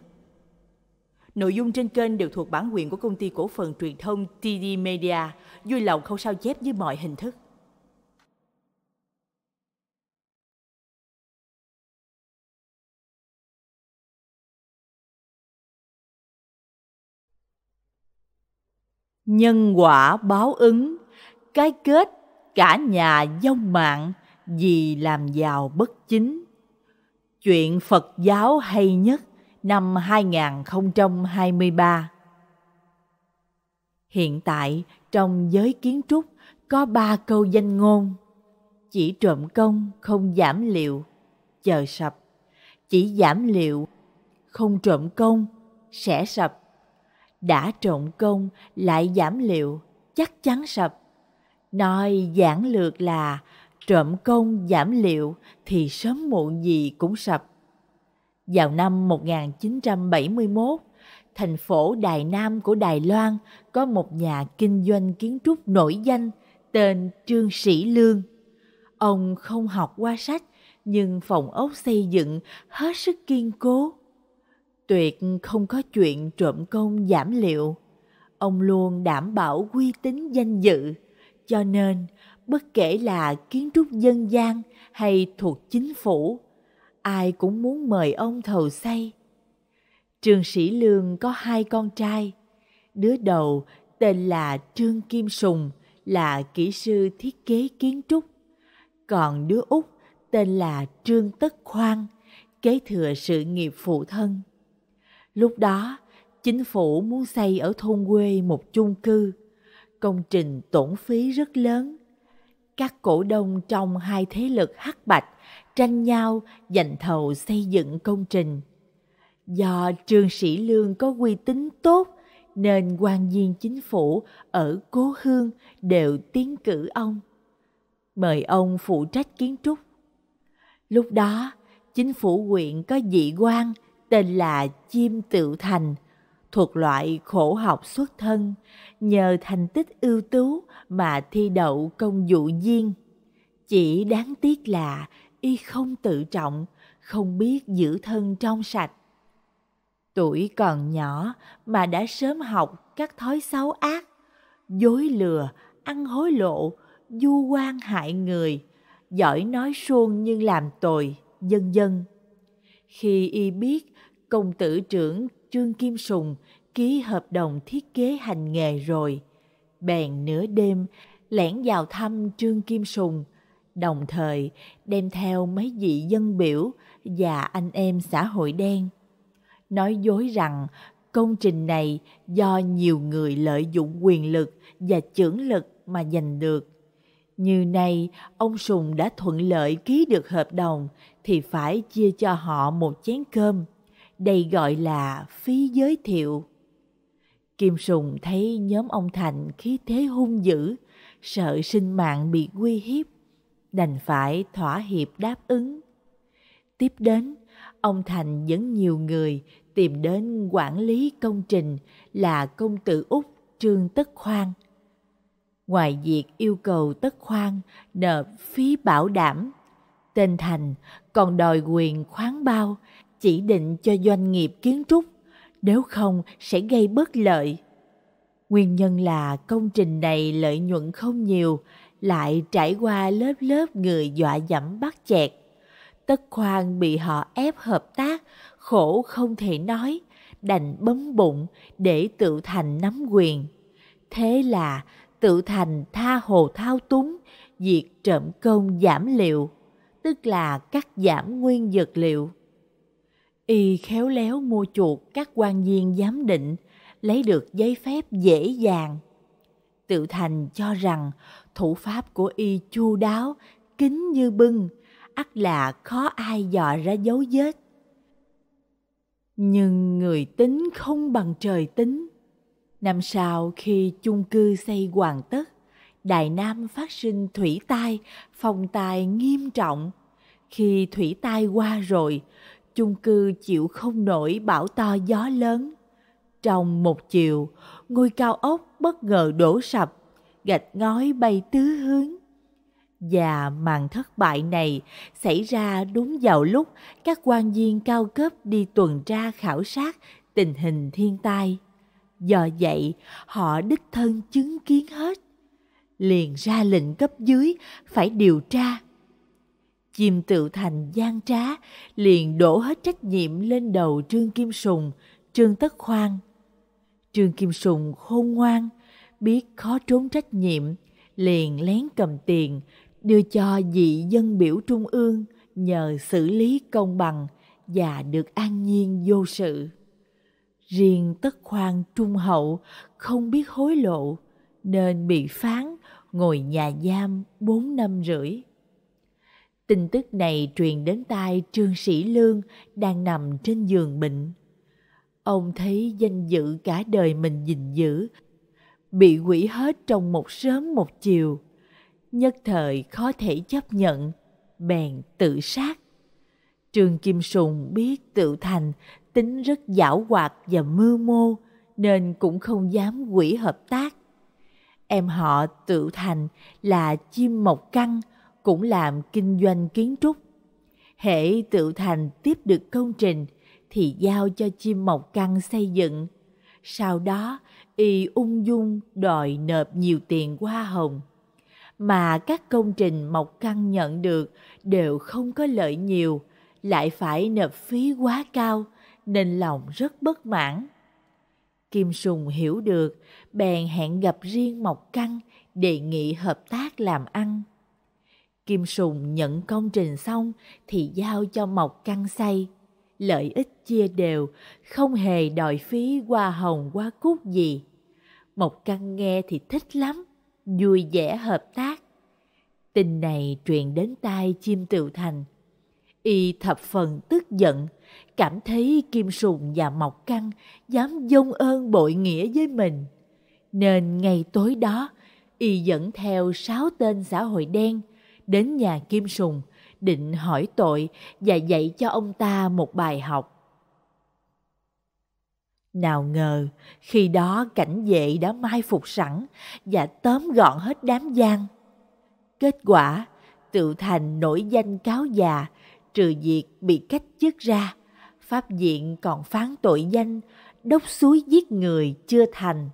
Nội dung trên kênh đều thuộc bản quyền của công ty cổ phần truyền thông TD Media, vui lòng không sao chép với mọi hình thức. nhân quả báo ứng, cái kết cả nhà dông mạng vì làm giàu bất chính. Chuyện Phật giáo hay nhất năm 2023 Hiện tại, trong giới kiến trúc có ba câu danh ngôn Chỉ trộm công không giảm liệu, chờ sập Chỉ giảm liệu, không trộm công, sẽ sập đã trộn công lại giảm liệu chắc chắn sập nói giản lược là trộm công giảm liệu thì sớm muộn gì cũng sập. Vào năm 1971, thành phố Đài Nam của Đài Loan có một nhà kinh doanh kiến trúc nổi danh tên Trương Sĩ Lương. Ông không học qua sách nhưng phòng ốc xây dựng hết sức kiên cố. Tuyệt không có chuyện trộm công giảm liệu. Ông luôn đảm bảo uy tín danh dự, cho nên bất kể là kiến trúc dân gian hay thuộc chính phủ, ai cũng muốn mời ông thầu xây. Trương Sĩ Lương có hai con trai, đứa đầu tên là Trương Kim Sùng là kỹ sư thiết kế kiến trúc, còn đứa út tên là Trương Tất Khoan kế thừa sự nghiệp phụ thân. Lúc đó, chính phủ muốn xây ở thôn quê một chung cư. Công trình tổn phí rất lớn. Các cổ đông trong hai thế lực hắc bạch tranh nhau giành thầu xây dựng công trình. Do Trương Sĩ Lương có uy tín tốt nên quan viên chính phủ ở Cố Hương đều tiến cử ông. Mời ông phụ trách kiến trúc. Lúc đó, chính phủ huyện có vị quan tên là Chim Tự Thành, thuộc loại khổ học xuất thân, nhờ thành tích ưu tú mà thi đậu công vụ viên. Chỉ đáng tiếc là y không tự trọng, không biết giữ thân trong sạch. Tuổi còn nhỏ mà đã sớm học các thói xấu ác, dối lừa, ăn hối lộ, du quan hại người, giỏi nói suông nhưng làm tồi, dân dân. Khi y biết công tử trưởng Trương Kim Sùng ký hợp đồng thiết kế hành nghề rồi. Bèn nửa đêm lẻn vào thăm Trương Kim Sùng, đồng thời đem theo mấy vị dân biểu và anh em xã hội đen. Nói dối rằng công trình này do nhiều người lợi dụng quyền lực và chưởng lực mà giành được. Như nay, ông Sùng đã thuận lợi ký được hợp đồng thì phải chia cho họ một chén cơm đây gọi là phí giới thiệu. Kim Sùng thấy nhóm ông Thành khí thế hung dữ, sợ sinh mạng bị uy hiếp, đành phải thỏa hiệp đáp ứng. Tiếp đến, ông Thành dẫn nhiều người tìm đến quản lý công trình là công tử Úc Trương Tất Khoan. Ngoài việc yêu cầu Tất Khoan nợ phí bảo đảm, tên Thành còn đòi quyền khoáng bao chỉ định cho doanh nghiệp kiến trúc, nếu không sẽ gây bất lợi. Nguyên nhân là công trình này lợi nhuận không nhiều, lại trải qua lớp lớp người dọa dẫm bắt chẹt. Tất khoan bị họ ép hợp tác, khổ không thể nói, đành bấm bụng để tự thành nắm quyền. Thế là tự thành tha hồ thao túng, diệt trộm công giảm liệu, tức là cắt giảm nguyên vật liệu y khéo léo mua chuộc các quan viên giám định lấy được giấy phép dễ dàng tự thành cho rằng thủ pháp của y chu đáo kín như bưng ắt là khó ai dò ra dấu vết nhưng người tính không bằng trời tính năm sau khi chung cư xây hoàn tất Đại Nam phát sinh thủy tai, phòng tài nghiêm trọng. Khi thủy tai qua rồi, chung cư chịu không nổi bão to gió lớn. Trong một chiều, ngôi cao ốc bất ngờ đổ sập, gạch ngói bay tứ hướng. Và màn thất bại này xảy ra đúng vào lúc các quan viên cao cấp đi tuần tra khảo sát tình hình thiên tai. Do vậy, họ đích thân chứng kiến hết. Liền ra lệnh cấp dưới phải điều tra Chim tự thành gian trá, liền đổ hết trách nhiệm lên đầu Trương Kim Sùng, Trương Tất Khoan. Trương Kim Sùng khôn ngoan, biết khó trốn trách nhiệm, liền lén cầm tiền, đưa cho vị dân biểu trung ương nhờ xử lý công bằng và được an nhiên vô sự. Riêng tất khoan trung hậu không biết hối lộ nên bị phán ngồi nhà giam bốn năm rưỡi. Tin tức này truyền đến tai Trương Sĩ Lương đang nằm trên giường bệnh. Ông thấy danh dự cả đời mình gìn giữ, bị quỷ hết trong một sớm một chiều. Nhất thời khó thể chấp nhận, bèn tự sát. Trương Kim Sùng biết tự thành tính rất giảo hoạt và mưu mô nên cũng không dám quỷ hợp tác. Em họ tự thành là chim mộc căng, cũng làm kinh doanh kiến trúc. Hệ tự thành tiếp được công trình thì giao cho chim mộc căn xây dựng. Sau đó, y ung dung đòi nộp nhiều tiền hoa hồng. Mà các công trình mộc căn nhận được đều không có lợi nhiều, lại phải nộp phí quá cao nên lòng rất bất mãn. Kim Sùng hiểu được, bèn hẹn gặp riêng Mộc Căng đề nghị hợp tác làm ăn. Kim Sùng nhận công trình xong thì giao cho Mộc Căn xây. Lợi ích chia đều, không hề đòi phí qua hồng qua cút gì. Mộc Căn nghe thì thích lắm, vui vẻ hợp tác. Tin này truyền đến tai chim tựu thành. Y thập phần tức giận, cảm thấy Kim Sùng và Mộc Căn dám dông ơn bội nghĩa với mình. Nên ngày tối đó, y dẫn theo sáu tên xã hội đen đến nhà Kim Sùng, định hỏi tội và dạy cho ông ta một bài học. Nào ngờ, khi đó cảnh vệ đã mai phục sẵn và tóm gọn hết đám gian. Kết quả, tự thành nổi danh cáo già, trừ việc bị cách chức ra. Pháp Diện còn phán tội danh, đốc suối giết người chưa thành.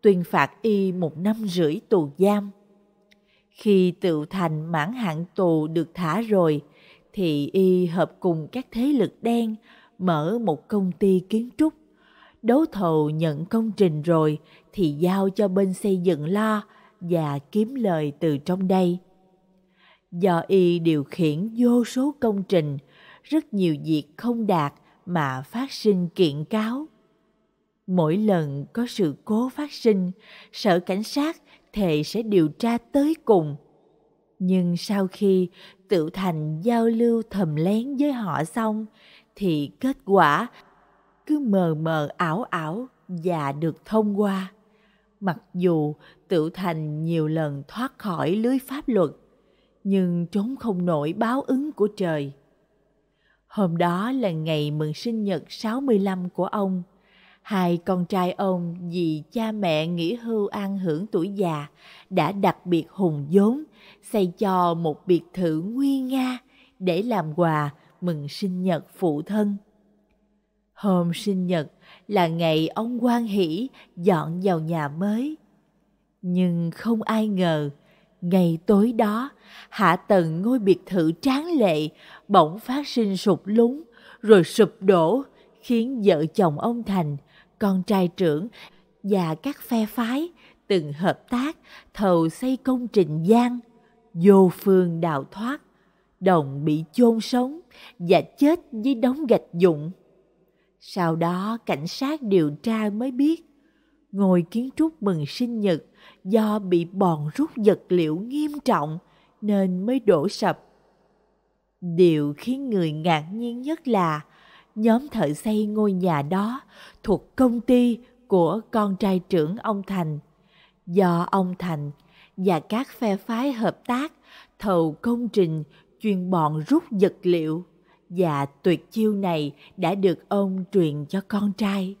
Tuyên phạt y một năm rưỡi tù giam. Khi tự thành mãn hạn tù được thả rồi, thì y hợp cùng các thế lực đen mở một công ty kiến trúc. Đấu thầu nhận công trình rồi thì giao cho bên xây dựng lo và kiếm lời từ trong đây. Do y điều khiển vô số công trình, rất nhiều việc không đạt mà phát sinh kiện cáo. Mỗi lần có sự cố phát sinh, sở cảnh sát thề sẽ điều tra tới cùng. Nhưng sau khi Tự Thành giao lưu thầm lén với họ xong, thì kết quả cứ mờ mờ ảo ảo và được thông qua. Mặc dù Tự Thành nhiều lần thoát khỏi lưới pháp luật, nhưng trốn không nổi báo ứng của trời. Hôm đó là ngày mừng sinh nhật 65 của ông. Hai con trai ông vì cha mẹ nghỉ hưu an hưởng tuổi già đã đặc biệt hùng vốn xây cho một biệt thự nguy nga để làm quà mừng sinh nhật phụ thân. Hôm sinh nhật là ngày ông quan hỷ dọn vào nhà mới. Nhưng không ai ngờ, ngày tối đó, hạ tầng ngôi biệt thự tráng lệ bỗng phát sinh sụp lún rồi sụp đổ khiến vợ chồng ông Thành con trai trưởng và các phe phái từng hợp tác thầu xây công trình gian, vô phương đào thoát, đồng bị chôn sống và chết dưới đống gạch dụng. Sau đó cảnh sát điều tra mới biết ngôi kiến trúc mừng sinh nhật do bị bòn rút vật liệu nghiêm trọng nên mới đổ sập. Điều khiến người ngạc nhiên nhất là nhóm thợ xây ngôi nhà đó thuộc công ty của con trai trưởng ông Thành. Do ông Thành và các phe phái hợp tác thầu công trình chuyên bọn rút vật liệu và tuyệt chiêu này đã được ông truyền cho con trai.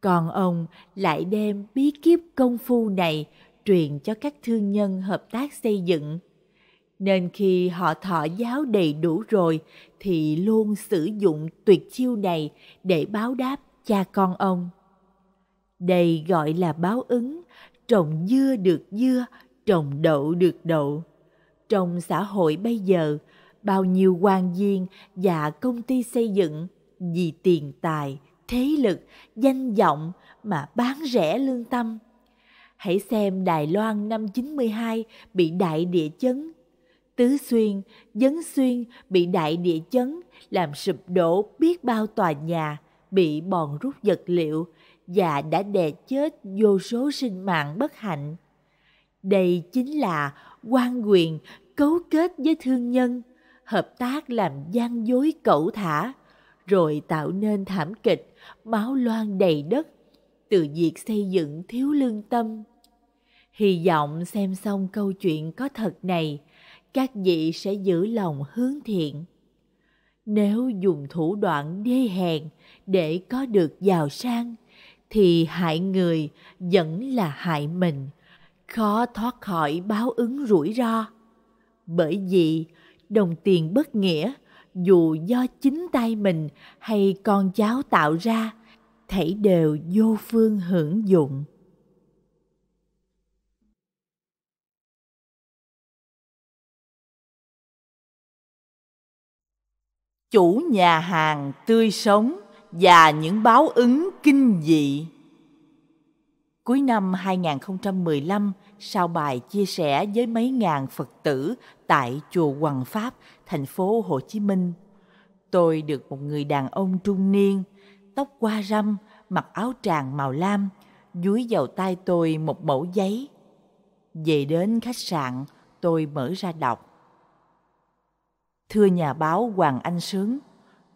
Còn ông lại đem bí kíp công phu này truyền cho các thương nhân hợp tác xây dựng nên khi họ thọ giáo đầy đủ rồi thì luôn sử dụng tuyệt chiêu này để báo đáp cha con ông. Đây gọi là báo ứng, trồng dưa được dưa, trồng đậu được đậu. Trong xã hội bây giờ, bao nhiêu quan viên và công ty xây dựng vì tiền tài, thế lực, danh vọng mà bán rẻ lương tâm. Hãy xem Đài Loan năm 92 bị đại địa chấn Tứ Xuyên, Dấn Xuyên bị đại địa chấn, làm sụp đổ biết bao tòa nhà, bị bòn rút vật liệu và đã đè chết vô số sinh mạng bất hạnh. Đây chính là quan quyền cấu kết với thương nhân, hợp tác làm gian dối cẩu thả, rồi tạo nên thảm kịch, máu loang đầy đất, từ việc xây dựng thiếu lương tâm. Hy vọng xem xong câu chuyện có thật này, các vị sẽ giữ lòng hướng thiện nếu dùng thủ đoạn đê hèn để có được giàu sang thì hại người vẫn là hại mình khó thoát khỏi báo ứng rủi ro bởi vì đồng tiền bất nghĩa dù do chính tay mình hay con cháu tạo ra thảy đều vô phương hưởng dụng chủ nhà hàng tươi sống và những báo ứng kinh dị. Cuối năm 2015, sau bài chia sẻ với mấy ngàn Phật tử tại chùa Hoàng Pháp, thành phố Hồ Chí Minh, tôi được một người đàn ông trung niên, tóc qua râm, mặc áo tràng màu lam, dúi vào tay tôi một mẫu giấy. Về đến khách sạn, tôi mở ra đọc Thưa nhà báo Hoàng Anh Sướng,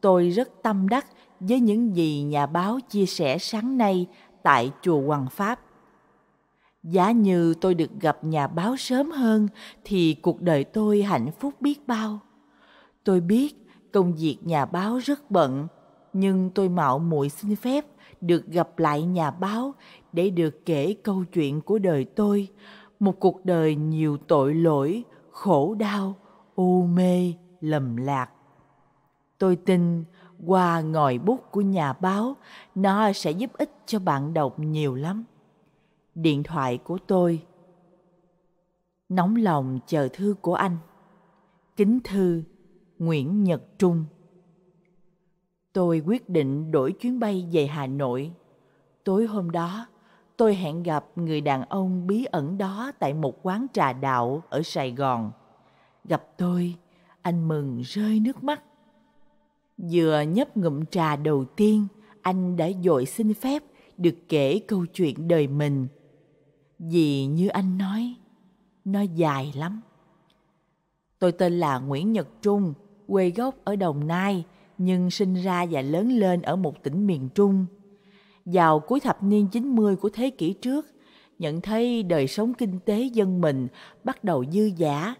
tôi rất tâm đắc với những gì nhà báo chia sẻ sáng nay tại Chùa Hoàng Pháp. Giá như tôi được gặp nhà báo sớm hơn thì cuộc đời tôi hạnh phúc biết bao. Tôi biết công việc nhà báo rất bận, nhưng tôi mạo muội xin phép được gặp lại nhà báo để được kể câu chuyện của đời tôi, một cuộc đời nhiều tội lỗi, khổ đau, u mê, lầm lạc. Tôi tin qua ngòi bút của nhà báo, nó sẽ giúp ích cho bạn đọc nhiều lắm. Điện thoại của tôi Nóng lòng chờ thư của anh Kính thư Nguyễn Nhật Trung Tôi quyết định đổi chuyến bay về Hà Nội. Tối hôm đó, tôi hẹn gặp người đàn ông bí ẩn đó tại một quán trà đạo ở Sài Gòn. Gặp tôi, anh mừng rơi nước mắt. Vừa nhấp ngụm trà đầu tiên, anh đã dội xin phép được kể câu chuyện đời mình. Vì như anh nói, nó dài lắm. Tôi tên là Nguyễn Nhật Trung, quê gốc ở Đồng Nai, nhưng sinh ra và lớn lên ở một tỉnh miền Trung. Vào cuối thập niên 90 của thế kỷ trước, nhận thấy đời sống kinh tế dân mình bắt đầu dư giả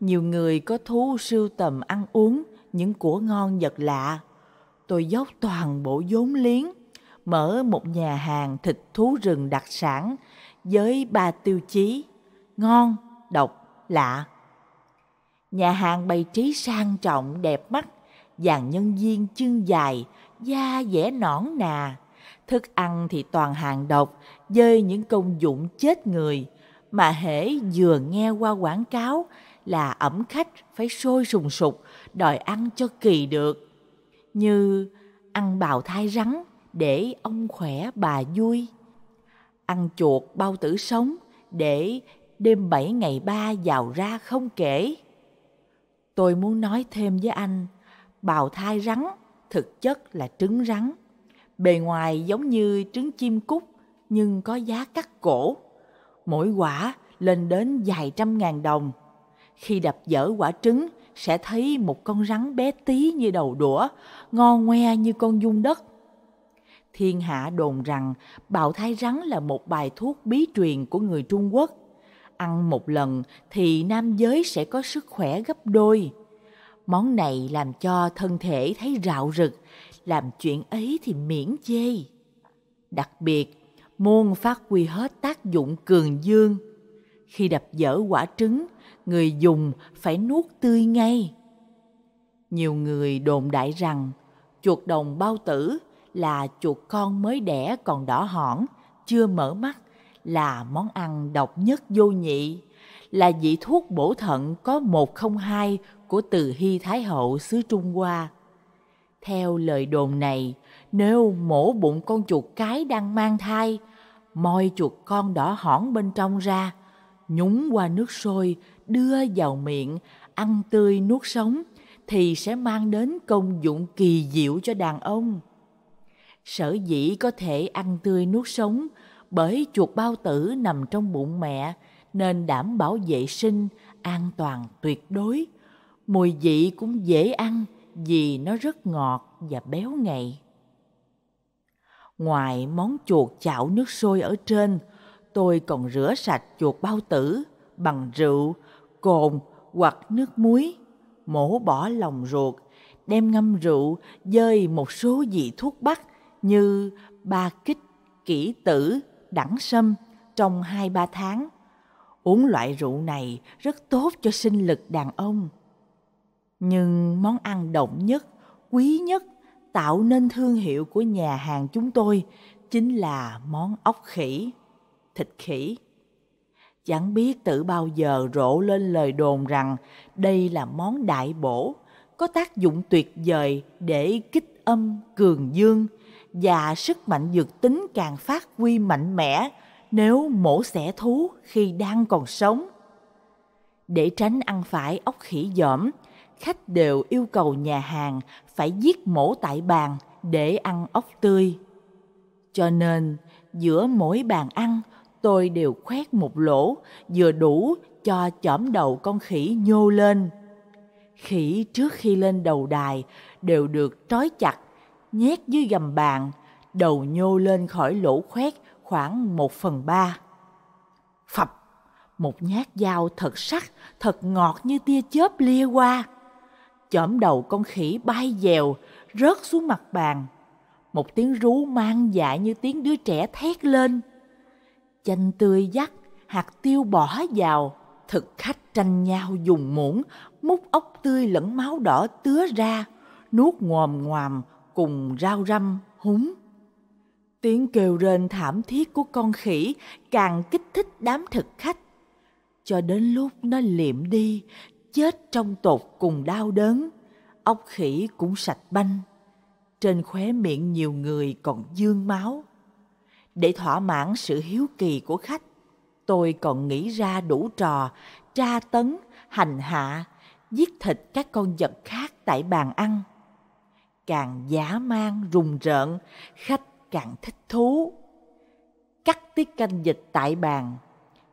nhiều người có thú sưu tầm ăn uống những của ngon vật lạ. Tôi dốc toàn bộ vốn liếng, mở một nhà hàng thịt thú rừng đặc sản với ba tiêu chí ngon, độc, lạ. Nhà hàng bày trí sang trọng đẹp mắt, dàn nhân viên chân dài, da dẻ nõn nà. Thức ăn thì toàn hàng độc, dơi những công dụng chết người, mà hễ vừa nghe qua quảng cáo là ẩm khách phải sôi sùng sục, đòi ăn cho kỳ được. Như ăn bào thai rắn để ông khỏe bà vui, ăn chuột bao tử sống để đêm bảy ngày ba giàu ra không kể. Tôi muốn nói thêm với anh, bào thai rắn thực chất là trứng rắn. Bề ngoài giống như trứng chim cút nhưng có giá cắt cổ. Mỗi quả lên đến vài trăm ngàn đồng. Khi đập dở quả trứng, sẽ thấy một con rắn bé tí như đầu đũa, ngon ngoe như con dung đất. Thiên hạ đồn rằng bào thai rắn là một bài thuốc bí truyền của người Trung Quốc. Ăn một lần thì nam giới sẽ có sức khỏe gấp đôi. Món này làm cho thân thể thấy rạo rực, làm chuyện ấy thì miễn chê. Đặc biệt, môn phát huy hết tác dụng cường dương. Khi đập dở quả trứng, người dùng phải nuốt tươi ngay. Nhiều người đồn đại rằng chuột đồng bao tử là chuột con mới đẻ còn đỏ hỏn, chưa mở mắt là món ăn độc nhất vô nhị, là vị thuốc bổ thận có 102 của Từ Hy Thái Hậu xứ Trung Hoa. Theo lời đồn này, nếu mổ bụng con chuột cái đang mang thai, moi chuột con đỏ hỏn bên trong ra, nhúng qua nước sôi đưa vào miệng ăn tươi nuốt sống thì sẽ mang đến công dụng kỳ diệu cho đàn ông sở dĩ có thể ăn tươi nuốt sống bởi chuột bao tử nằm trong bụng mẹ nên đảm bảo vệ sinh an toàn tuyệt đối mùi vị cũng dễ ăn vì nó rất ngọt và béo ngậy ngoài món chuột chảo nước sôi ở trên tôi còn rửa sạch chuột bao tử bằng rượu cồn hoặc nước muối, mổ bỏ lòng ruột, đem ngâm rượu, dơi một số vị thuốc bắc như ba kích, kỷ tử, đẳng sâm trong 2-3 tháng. Uống loại rượu này rất tốt cho sinh lực đàn ông. Nhưng món ăn động nhất, quý nhất tạo nên thương hiệu của nhà hàng chúng tôi chính là món ốc khỉ, thịt khỉ. Chẳng biết tự bao giờ rộ lên lời đồn rằng đây là món đại bổ, có tác dụng tuyệt vời để kích âm cường dương và sức mạnh dược tính càng phát huy mạnh mẽ nếu mổ xẻ thú khi đang còn sống. Để tránh ăn phải ốc khỉ dỏm, khách đều yêu cầu nhà hàng phải giết mổ tại bàn để ăn ốc tươi. Cho nên, giữa mỗi bàn ăn tôi đều khoét một lỗ vừa đủ cho chõm đầu con khỉ nhô lên. Khỉ trước khi lên đầu đài đều được trói chặt, nhét dưới gầm bàn, đầu nhô lên khỏi lỗ khoét khoảng một phần ba. Phập, một nhát dao thật sắc, thật ngọt như tia chớp lia qua. Chõm đầu con khỉ bay dèo, rớt xuống mặt bàn. Một tiếng rú mang dại như tiếng đứa trẻ thét lên chanh tươi dắt, hạt tiêu bỏ vào, thực khách tranh nhau dùng muỗng, múc ốc tươi lẫn máu đỏ tứa ra, nuốt ngòm ngòm cùng rau răm, húng. Tiếng kêu rên thảm thiết của con khỉ càng kích thích đám thực khách. Cho đến lúc nó liệm đi, chết trong tột cùng đau đớn, ốc khỉ cũng sạch banh. Trên khóe miệng nhiều người còn dương máu để thỏa mãn sự hiếu kỳ của khách tôi còn nghĩ ra đủ trò tra tấn hành hạ giết thịt các con vật khác tại bàn ăn càng giả man rùng rợn khách càng thích thú cắt tiết canh dịch tại bàn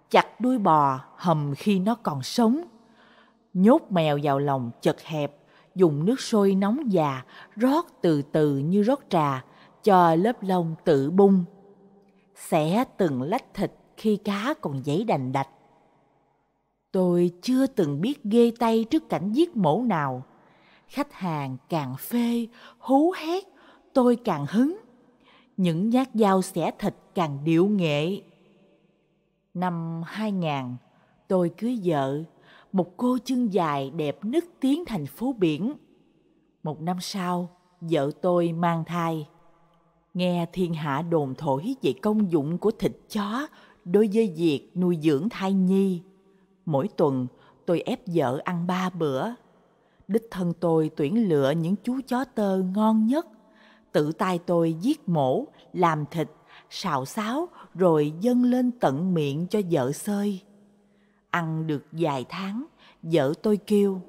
chặt đuôi bò hầm khi nó còn sống nhốt mèo vào lòng chật hẹp dùng nước sôi nóng già rót từ từ như rót trà cho lớp lông tự bung xẻ từng lách thịt khi cá còn giấy đành đạch. Tôi chưa từng biết ghê tay trước cảnh giết mổ nào. Khách hàng càng phê, hú hét, tôi càng hứng. Những nhát dao xẻ thịt càng điệu nghệ. Năm 2000, tôi cưới vợ, một cô chân dài đẹp nức tiếng thành phố biển. Một năm sau, vợ tôi mang thai nghe thiên hạ đồn thổi về công dụng của thịt chó đối với việc nuôi dưỡng thai nhi. Mỗi tuần tôi ép vợ ăn ba bữa. Đích thân tôi tuyển lựa những chú chó tơ ngon nhất. Tự tay tôi giết mổ, làm thịt, xào xáo rồi dâng lên tận miệng cho vợ xơi. Ăn được vài tháng, vợ tôi kêu.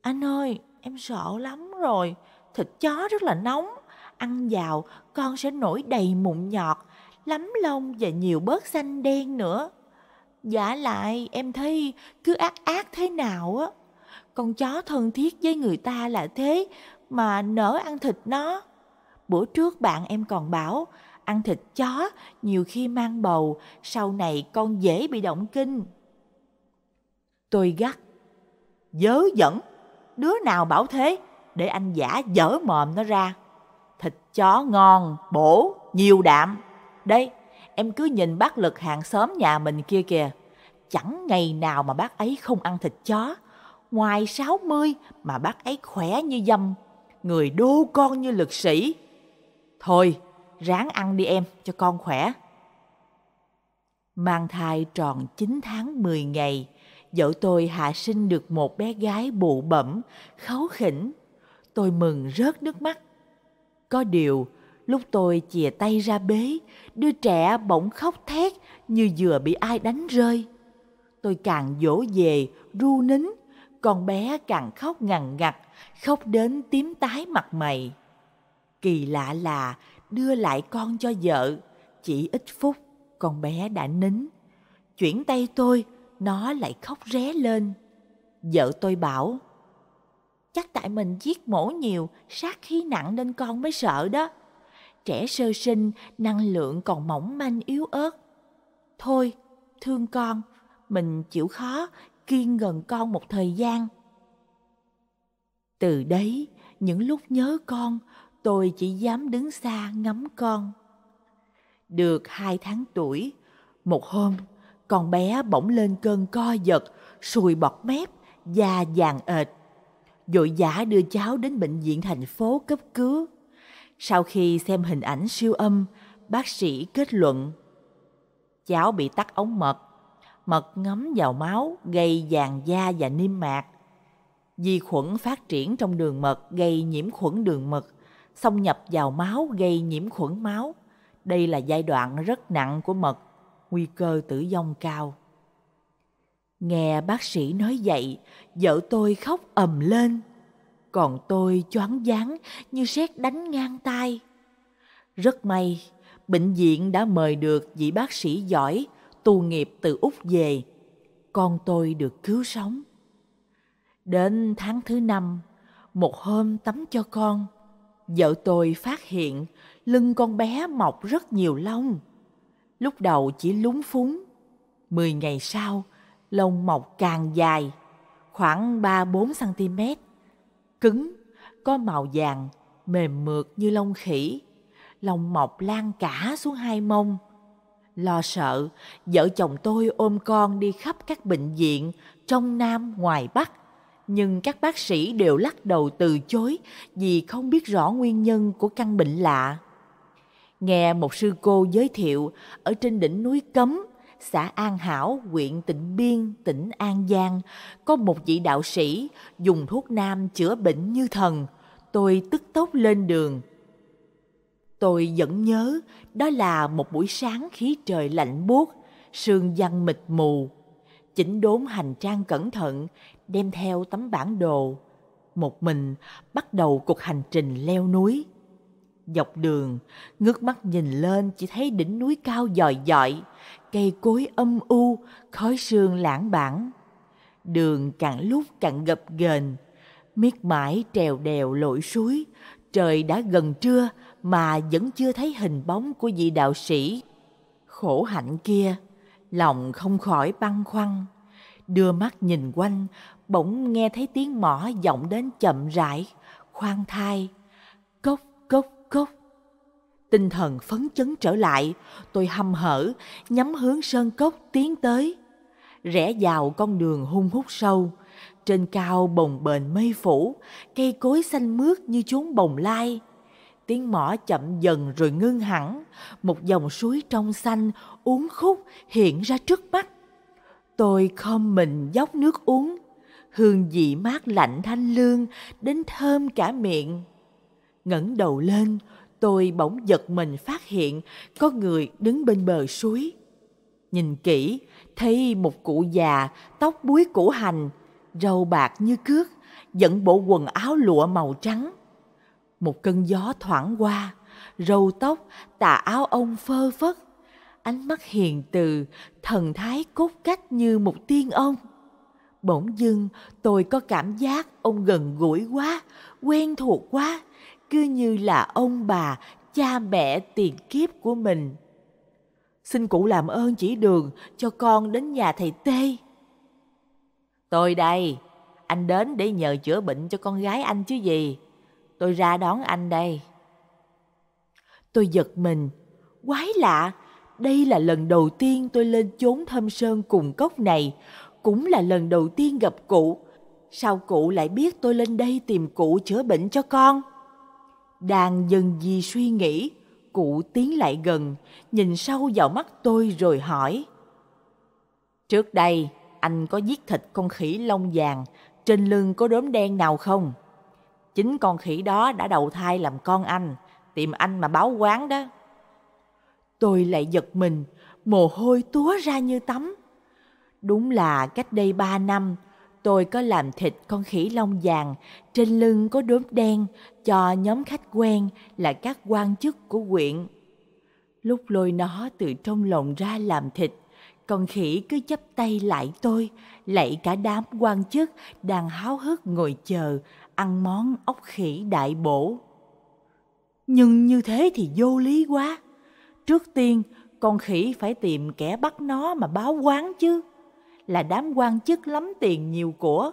Anh ơi, em sợ lắm rồi, thịt chó rất là nóng ăn vào con sẽ nổi đầy mụn nhọt, lắm lông và nhiều bớt xanh đen nữa. Giả dạ lại em thấy cứ ác ác thế nào á, con chó thân thiết với người ta là thế mà nỡ ăn thịt nó. Bữa trước bạn em còn bảo ăn thịt chó nhiều khi mang bầu, sau này con dễ bị động kinh. Tôi gắt, dớ dẫn, đứa nào bảo thế, để anh giả dở mồm nó ra thịt chó ngon, bổ, nhiều đạm. Đây, em cứ nhìn bác lực hàng xóm nhà mình kia kìa. Chẳng ngày nào mà bác ấy không ăn thịt chó. Ngoài 60 mà bác ấy khỏe như dâm, người đô con như lực sĩ. Thôi, ráng ăn đi em cho con khỏe. Mang thai tròn 9 tháng 10 ngày, vợ tôi hạ sinh được một bé gái bụ bẩm, khấu khỉnh. Tôi mừng rớt nước mắt có điều, lúc tôi chìa tay ra bế, đứa trẻ bỗng khóc thét như vừa bị ai đánh rơi. Tôi càng dỗ về, ru nín, con bé càng khóc ngằn ngặt, khóc đến tím tái mặt mày. Kỳ lạ là đưa lại con cho vợ, chỉ ít phút con bé đã nín. Chuyển tay tôi, nó lại khóc ré lên. Vợ tôi bảo, Chắc tại mình giết mổ nhiều, sát khí nặng nên con mới sợ đó. Trẻ sơ sinh, năng lượng còn mỏng manh yếu ớt. Thôi, thương con, mình chịu khó, kiên gần con một thời gian. Từ đấy, những lúc nhớ con, tôi chỉ dám đứng xa ngắm con. Được hai tháng tuổi, một hôm, con bé bỗng lên cơn co giật, sùi bọt mép, da vàng ệt dội giả đưa cháu đến bệnh viện thành phố cấp cứu. Sau khi xem hình ảnh siêu âm, bác sĩ kết luận cháu bị tắc ống mật, mật ngấm vào máu gây vàng da và niêm mạc. Vi khuẩn phát triển trong đường mật gây nhiễm khuẩn đường mật, xâm nhập vào máu gây nhiễm khuẩn máu. Đây là giai đoạn rất nặng của mật, nguy cơ tử vong cao. Nghe bác sĩ nói vậy, vợ tôi khóc ầm lên. Còn tôi choáng váng như sét đánh ngang tay. Rất may, bệnh viện đã mời được vị bác sĩ giỏi, tu nghiệp từ Úc về. Con tôi được cứu sống. Đến tháng thứ năm, một hôm tắm cho con, vợ tôi phát hiện lưng con bé mọc rất nhiều lông. Lúc đầu chỉ lúng phúng, mười ngày sau, lông mọc càng dài, khoảng 3-4 cm, cứng, có màu vàng, mềm mượt như lông khỉ, lông mọc lan cả xuống hai mông. Lo sợ, vợ chồng tôi ôm con đi khắp các bệnh viện, trong Nam, ngoài Bắc, nhưng các bác sĩ đều lắc đầu từ chối vì không biết rõ nguyên nhân của căn bệnh lạ. Nghe một sư cô giới thiệu, ở trên đỉnh núi Cấm xã An Hảo, huyện tỉnh Biên, tỉnh An Giang, có một vị đạo sĩ dùng thuốc nam chữa bệnh như thần. Tôi tức tốc lên đường. Tôi vẫn nhớ, đó là một buổi sáng khí trời lạnh buốt, sương văn mịt mù. Chỉnh đốn hành trang cẩn thận, đem theo tấm bản đồ. Một mình bắt đầu cuộc hành trình leo núi dọc đường ngước mắt nhìn lên chỉ thấy đỉnh núi cao dòi dọi cây cối âm u, khói sương lãng bản. Đường càng lúc càng gập ghềnh, miết mãi trèo đèo lội suối, trời đã gần trưa mà vẫn chưa thấy hình bóng của vị đạo sĩ. Khổ hạnh kia, lòng không khỏi băn khoăn. Đưa mắt nhìn quanh, bỗng nghe thấy tiếng mỏ vọng đến chậm rãi, khoan thai Tinh thần phấn chấn trở lại, tôi hăm hở, nhắm hướng sơn cốc tiến tới. Rẽ vào con đường hung hút sâu, trên cao bồng bềnh mây phủ, cây cối xanh mướt như chốn bồng lai. Tiếng mỏ chậm dần rồi ngưng hẳn, một dòng suối trong xanh uống khúc hiện ra trước mắt. Tôi khom mình dốc nước uống, hương vị mát lạnh thanh lương đến thơm cả miệng. ngẩng đầu lên, tôi bỗng giật mình phát hiện có người đứng bên bờ suối. Nhìn kỹ, thấy một cụ già, tóc búi củ hành, râu bạc như cước, dẫn bộ quần áo lụa màu trắng. Một cơn gió thoảng qua, râu tóc, tà áo ông phơ phất, ánh mắt hiền từ, thần thái cốt cách như một tiên ông. Bỗng dưng tôi có cảm giác ông gần gũi quá, quen thuộc quá cứ như là ông bà, cha mẹ tiền kiếp của mình. Xin cụ làm ơn chỉ đường cho con đến nhà thầy Tê. Tôi đây, anh đến để nhờ chữa bệnh cho con gái anh chứ gì. Tôi ra đón anh đây. Tôi giật mình, quái lạ, đây là lần đầu tiên tôi lên chốn thâm sơn cùng cốc này, cũng là lần đầu tiên gặp cụ. Sao cụ lại biết tôi lên đây tìm cụ chữa bệnh cho con? Đang dần gì suy nghĩ, cụ tiến lại gần, nhìn sâu vào mắt tôi rồi hỏi. Trước đây, anh có giết thịt con khỉ lông vàng, trên lưng có đốm đen nào không? Chính con khỉ đó đã đầu thai làm con anh, tìm anh mà báo quán đó. Tôi lại giật mình, mồ hôi túa ra như tắm. Đúng là cách đây ba năm, Tôi có làm thịt con khỉ lông vàng, trên lưng có đốm đen cho nhóm khách quen là các quan chức của huyện. Lúc lôi nó từ trong lồng ra làm thịt, con khỉ cứ chấp tay lại tôi, lạy cả đám quan chức đang háo hức ngồi chờ, ăn món ốc khỉ đại bổ. Nhưng như thế thì vô lý quá. Trước tiên, con khỉ phải tìm kẻ bắt nó mà báo quán chứ là đám quan chức lắm tiền nhiều của.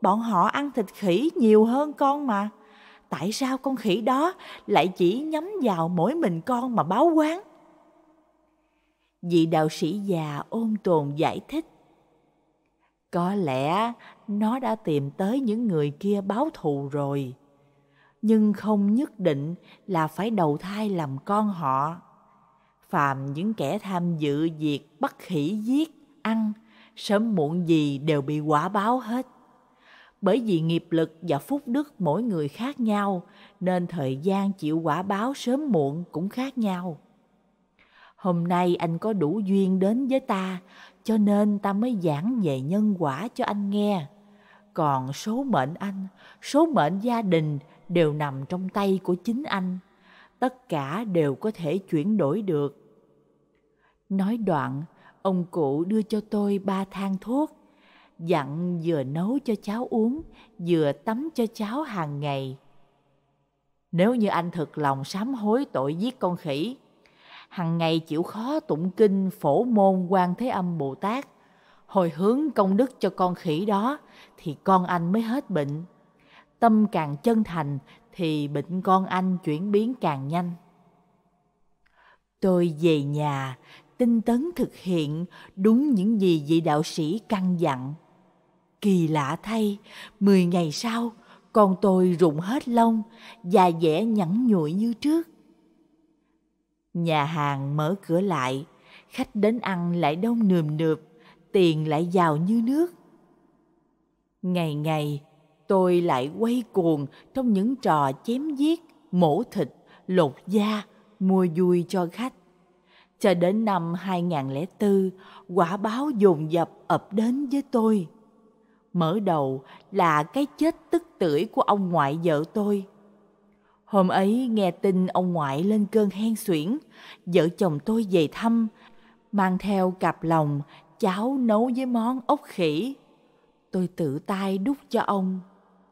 Bọn họ ăn thịt khỉ nhiều hơn con mà. Tại sao con khỉ đó lại chỉ nhắm vào mỗi mình con mà báo quán? Vị đạo sĩ già ôn tồn giải thích. Có lẽ nó đã tìm tới những người kia báo thù rồi. Nhưng không nhất định là phải đầu thai làm con họ phàm những kẻ tham dự việc bắt khỉ giết, ăn sớm muộn gì đều bị quả báo hết. Bởi vì nghiệp lực và phúc đức mỗi người khác nhau, nên thời gian chịu quả báo sớm muộn cũng khác nhau. Hôm nay anh có đủ duyên đến với ta, cho nên ta mới giảng về nhân quả cho anh nghe. Còn số mệnh anh, số mệnh gia đình đều nằm trong tay của chính anh. Tất cả đều có thể chuyển đổi được. Nói đoạn, Ông cụ đưa cho tôi ba thang thuốc, dặn vừa nấu cho cháu uống, vừa tắm cho cháu hàng ngày. Nếu như anh thật lòng sám hối tội giết con khỉ, hằng ngày chịu khó tụng kinh phổ môn quan thế âm Bồ Tát, hồi hướng công đức cho con khỉ đó thì con anh mới hết bệnh. Tâm càng chân thành thì bệnh con anh chuyển biến càng nhanh. Tôi về nhà, tinh tấn thực hiện đúng những gì vị đạo sĩ căn dặn. Kỳ lạ thay, 10 ngày sau, con tôi rụng hết lông, da dẻ nhẵn nhụi như trước. Nhà hàng mở cửa lại, khách đến ăn lại đông nườm nượp, tiền lại giàu như nước. Ngày ngày, tôi lại quay cuồng trong những trò chém giết, mổ thịt, lột da, mua vui cho khách. Cho đến năm 2004, quả báo dồn dập ập đến với tôi. Mở đầu là cái chết tức tưởi của ông ngoại vợ tôi. Hôm ấy nghe tin ông ngoại lên cơn hen suyễn, vợ chồng tôi về thăm, mang theo cặp lòng, cháo nấu với món ốc khỉ. Tôi tự tay đút cho ông.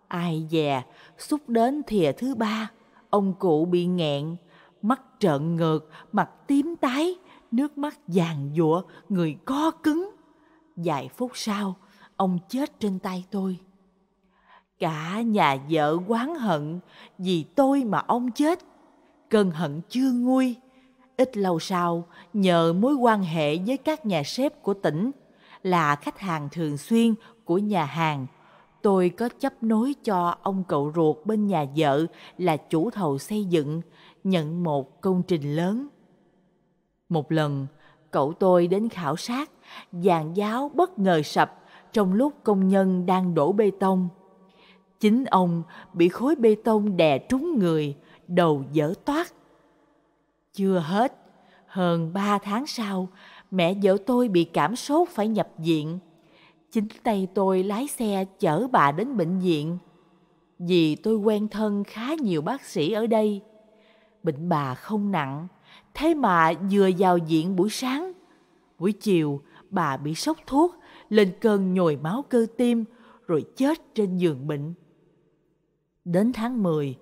Ai dè, xúc đến thìa thứ ba, ông cụ bị nghẹn, mắt trợn ngược, mặt tím tái, nước mắt vàng giụa, người co cứng. Vài phút sau, ông chết trên tay tôi. Cả nhà vợ oán hận vì tôi mà ông chết. Cơn hận chưa nguôi. Ít lâu sau, nhờ mối quan hệ với các nhà sếp của tỉnh là khách hàng thường xuyên của nhà hàng, tôi có chấp nối cho ông cậu ruột bên nhà vợ là chủ thầu xây dựng nhận một công trình lớn. Một lần, cậu tôi đến khảo sát, dàn giáo bất ngờ sập trong lúc công nhân đang đổ bê tông. Chính ông bị khối bê tông đè trúng người, đầu dở toát. Chưa hết, hơn ba tháng sau, mẹ vợ tôi bị cảm sốt phải nhập viện. Chính tay tôi lái xe chở bà đến bệnh viện. Vì tôi quen thân khá nhiều bác sĩ ở đây, bệnh bà không nặng, thế mà vừa vào viện buổi sáng. Buổi chiều, bà bị sốc thuốc, lên cơn nhồi máu cơ tim, rồi chết trên giường bệnh. Đến tháng 10,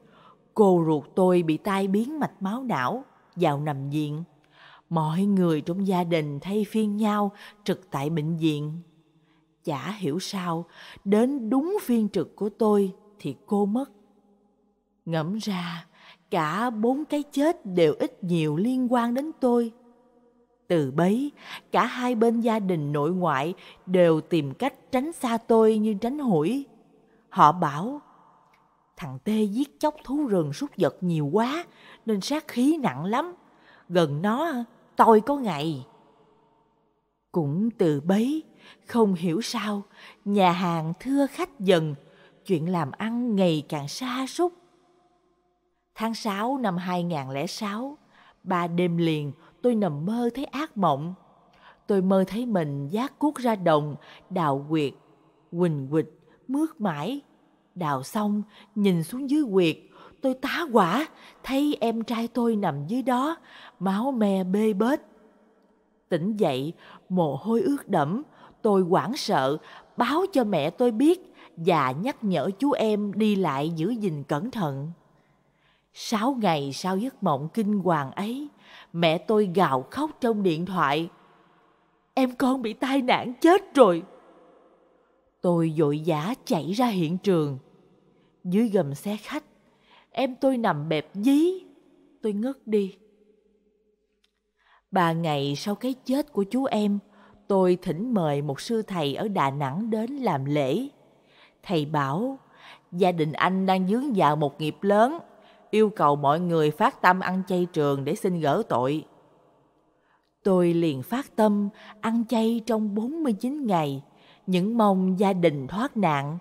cô ruột tôi bị tai biến mạch máu não, vào nằm viện. Mọi người trong gia đình thay phiên nhau trực tại bệnh viện. Chả hiểu sao, đến đúng phiên trực của tôi thì cô mất. Ngẫm ra, cả bốn cái chết đều ít nhiều liên quan đến tôi từ bấy cả hai bên gia đình nội ngoại đều tìm cách tránh xa tôi như tránh hủi họ bảo thằng tê giết chóc thú rừng súc vật nhiều quá nên sát khí nặng lắm gần nó tôi có ngày cũng từ bấy không hiểu sao nhà hàng thưa khách dần chuyện làm ăn ngày càng xa xúc Tháng 6 năm 2006, ba đêm liền tôi nằm mơ thấy ác mộng. Tôi mơ thấy mình giác cuốc ra đồng, đào quyệt, quỳnh quịch, mướt mãi. Đào xong, nhìn xuống dưới quyệt, tôi tá quả, thấy em trai tôi nằm dưới đó, máu me bê bết. Tỉnh dậy, mồ hôi ướt đẫm, tôi hoảng sợ, báo cho mẹ tôi biết và nhắc nhở chú em đi lại giữ gìn cẩn thận. Sáu ngày sau giấc mộng kinh hoàng ấy, mẹ tôi gào khóc trong điện thoại. Em con bị tai nạn chết rồi. Tôi vội vã chạy ra hiện trường. Dưới gầm xe khách, em tôi nằm bẹp dí. Tôi ngất đi. Ba ngày sau cái chết của chú em, tôi thỉnh mời một sư thầy ở Đà Nẵng đến làm lễ. Thầy bảo, gia đình anh đang dướng vào một nghiệp lớn yêu cầu mọi người phát tâm ăn chay trường để xin gỡ tội. Tôi liền phát tâm ăn chay trong 49 ngày, những mong gia đình thoát nạn.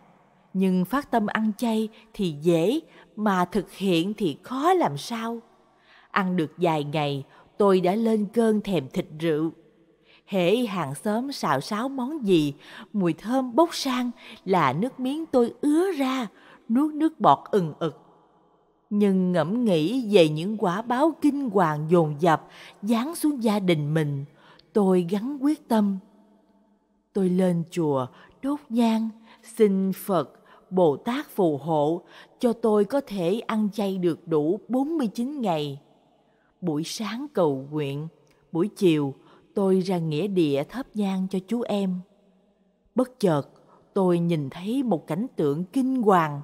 Nhưng phát tâm ăn chay thì dễ, mà thực hiện thì khó làm sao. Ăn được vài ngày, tôi đã lên cơn thèm thịt rượu. Hễ hàng xóm xào xáo món gì, mùi thơm bốc sang là nước miếng tôi ứa ra, nuốt nước bọt ừng ực nhưng ngẫm nghĩ về những quả báo kinh hoàng dồn dập giáng xuống gia đình mình tôi gắn quyết tâm tôi lên chùa đốt nhang xin phật bồ tát phù hộ cho tôi có thể ăn chay được đủ 49 ngày buổi sáng cầu nguyện buổi chiều tôi ra nghĩa địa thắp nhang cho chú em bất chợt tôi nhìn thấy một cảnh tượng kinh hoàng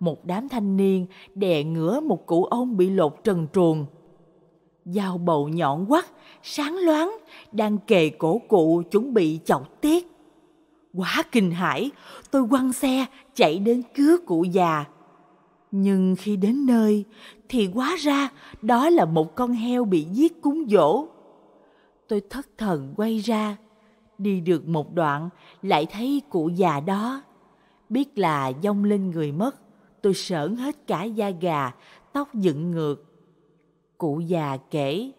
một đám thanh niên đè ngửa một cụ ông bị lột trần truồng. Dao bầu nhọn quắt, sáng loáng, đang kề cổ cụ chuẩn bị chọc tiết. Quá kinh hãi, tôi quăng xe chạy đến cứu cụ già. Nhưng khi đến nơi thì quá ra đó là một con heo bị giết cúng dỗ. Tôi thất thần quay ra, đi được một đoạn lại thấy cụ già đó. Biết là dông lên người mất, tôi sởn hết cả da gà, tóc dựng ngược. Cụ già kể,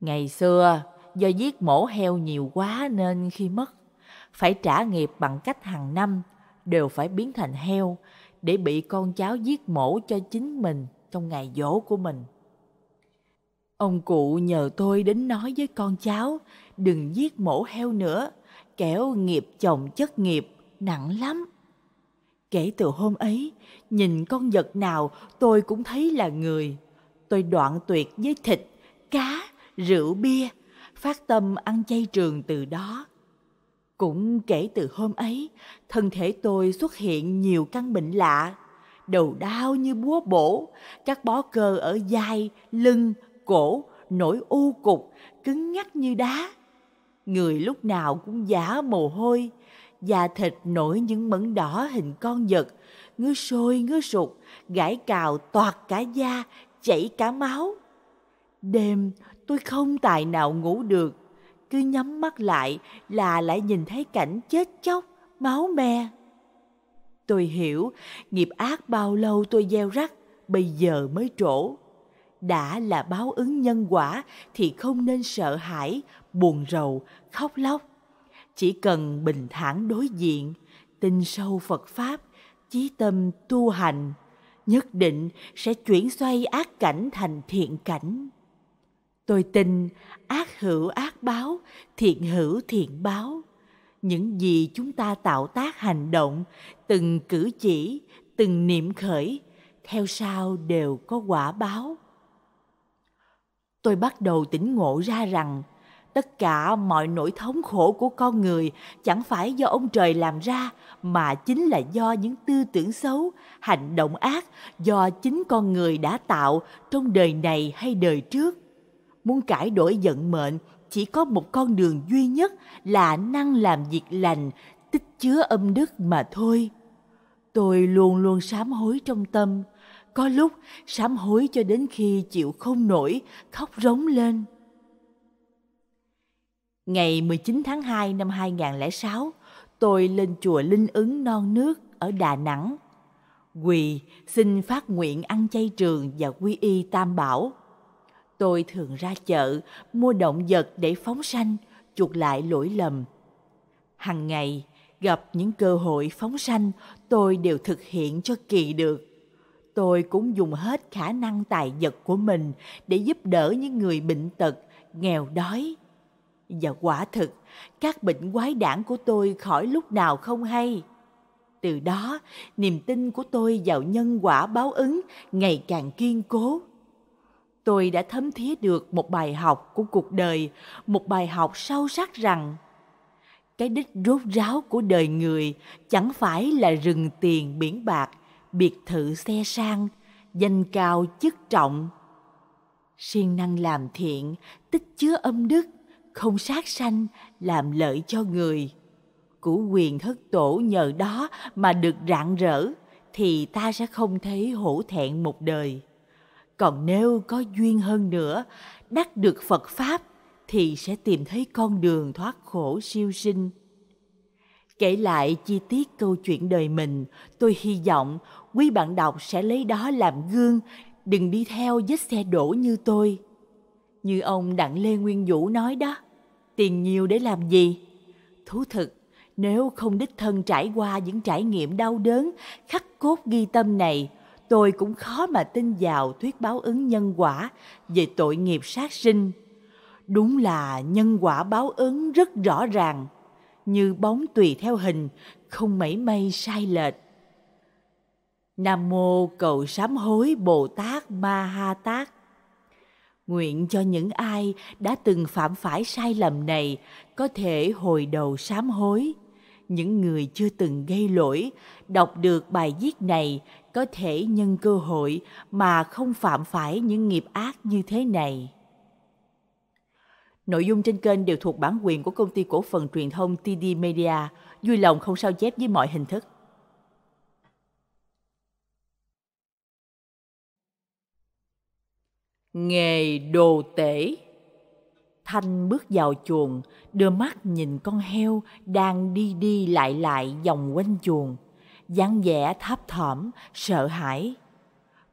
Ngày xưa, do giết mổ heo nhiều quá nên khi mất, phải trả nghiệp bằng cách hàng năm đều phải biến thành heo để bị con cháu giết mổ cho chính mình trong ngày dỗ của mình. Ông cụ nhờ tôi đến nói với con cháu đừng giết mổ heo nữa, kẻo nghiệp chồng chất nghiệp nặng lắm. Kể từ hôm ấy, nhìn con vật nào tôi cũng thấy là người. Tôi đoạn tuyệt với thịt, cá, rượu bia, phát tâm ăn chay trường từ đó. Cũng kể từ hôm ấy, thân thể tôi xuất hiện nhiều căn bệnh lạ, đầu đau như búa bổ, các bó cơ ở vai, lưng, cổ, nổi u cục, cứng ngắc như đá. Người lúc nào cũng giả mồ hôi, da thịt nổi những mẩn đỏ hình con vật, ngứa sôi ngứa sụt, gãi cào toạt cả da, chảy cả máu. Đêm tôi không tài nào ngủ được, cứ nhắm mắt lại là lại nhìn thấy cảnh chết chóc, máu me. Tôi hiểu, nghiệp ác bao lâu tôi gieo rắc, bây giờ mới trổ. Đã là báo ứng nhân quả thì không nên sợ hãi, buồn rầu, khóc lóc chỉ cần bình thản đối diện tin sâu phật pháp chí tâm tu hành nhất định sẽ chuyển xoay ác cảnh thành thiện cảnh tôi tin ác hữu ác báo thiện hữu thiện báo những gì chúng ta tạo tác hành động từng cử chỉ từng niệm khởi theo sau đều có quả báo tôi bắt đầu tỉnh ngộ ra rằng tất cả mọi nỗi thống khổ của con người chẳng phải do ông trời làm ra mà chính là do những tư tưởng xấu hành động ác do chính con người đã tạo trong đời này hay đời trước muốn cải đổi vận mệnh chỉ có một con đường duy nhất là năng làm việc lành tích chứa âm đức mà thôi tôi luôn luôn sám hối trong tâm có lúc sám hối cho đến khi chịu không nổi khóc rống lên Ngày 19 tháng 2 năm 2006, tôi lên chùa Linh Ứng Non Nước ở Đà Nẵng. Quỳ xin phát nguyện ăn chay trường và quy y tam bảo. Tôi thường ra chợ mua động vật để phóng sanh, chuộc lại lỗi lầm. Hằng ngày, gặp những cơ hội phóng sanh, tôi đều thực hiện cho kỳ được. Tôi cũng dùng hết khả năng tài vật của mình để giúp đỡ những người bệnh tật, nghèo đói, và quả thực, các bệnh quái đản của tôi khỏi lúc nào không hay. Từ đó, niềm tin của tôi vào nhân quả báo ứng ngày càng kiên cố. Tôi đã thấm thía được một bài học của cuộc đời, một bài học sâu sắc rằng cái đích rốt ráo của đời người chẳng phải là rừng tiền biển bạc, biệt thự xe sang, danh cao chức trọng. Siêng năng làm thiện, tích chứa âm đức – không sát sanh làm lợi cho người của quyền thất tổ nhờ đó mà được rạng rỡ thì ta sẽ không thấy hổ thẹn một đời còn nếu có duyên hơn nữa đắc được phật pháp thì sẽ tìm thấy con đường thoát khổ siêu sinh kể lại chi tiết câu chuyện đời mình tôi hy vọng quý bạn đọc sẽ lấy đó làm gương đừng đi theo vết xe đổ như tôi như ông đặng lê nguyên vũ nói đó tiền nhiều để làm gì thú thực nếu không đích thân trải qua những trải nghiệm đau đớn khắc cốt ghi tâm này tôi cũng khó mà tin vào thuyết báo ứng nhân quả về tội nghiệp sát sinh đúng là nhân quả báo ứng rất rõ ràng như bóng tùy theo hình không mảy may sai lệch nam mô cầu sám hối bồ tát ma ha tát Nguyện cho những ai đã từng phạm phải sai lầm này có thể hồi đầu sám hối. Những người chưa từng gây lỗi, đọc được bài viết này có thể nhân cơ hội mà không phạm phải những nghiệp ác như thế này. Nội dung trên kênh đều thuộc bản quyền của công ty cổ phần truyền thông TD Media, vui lòng không sao chép với mọi hình thức. nghề đồ tể thanh bước vào chuồng đưa mắt nhìn con heo đang đi đi lại lại vòng quanh chuồng dáng vẻ thấp thỏm sợ hãi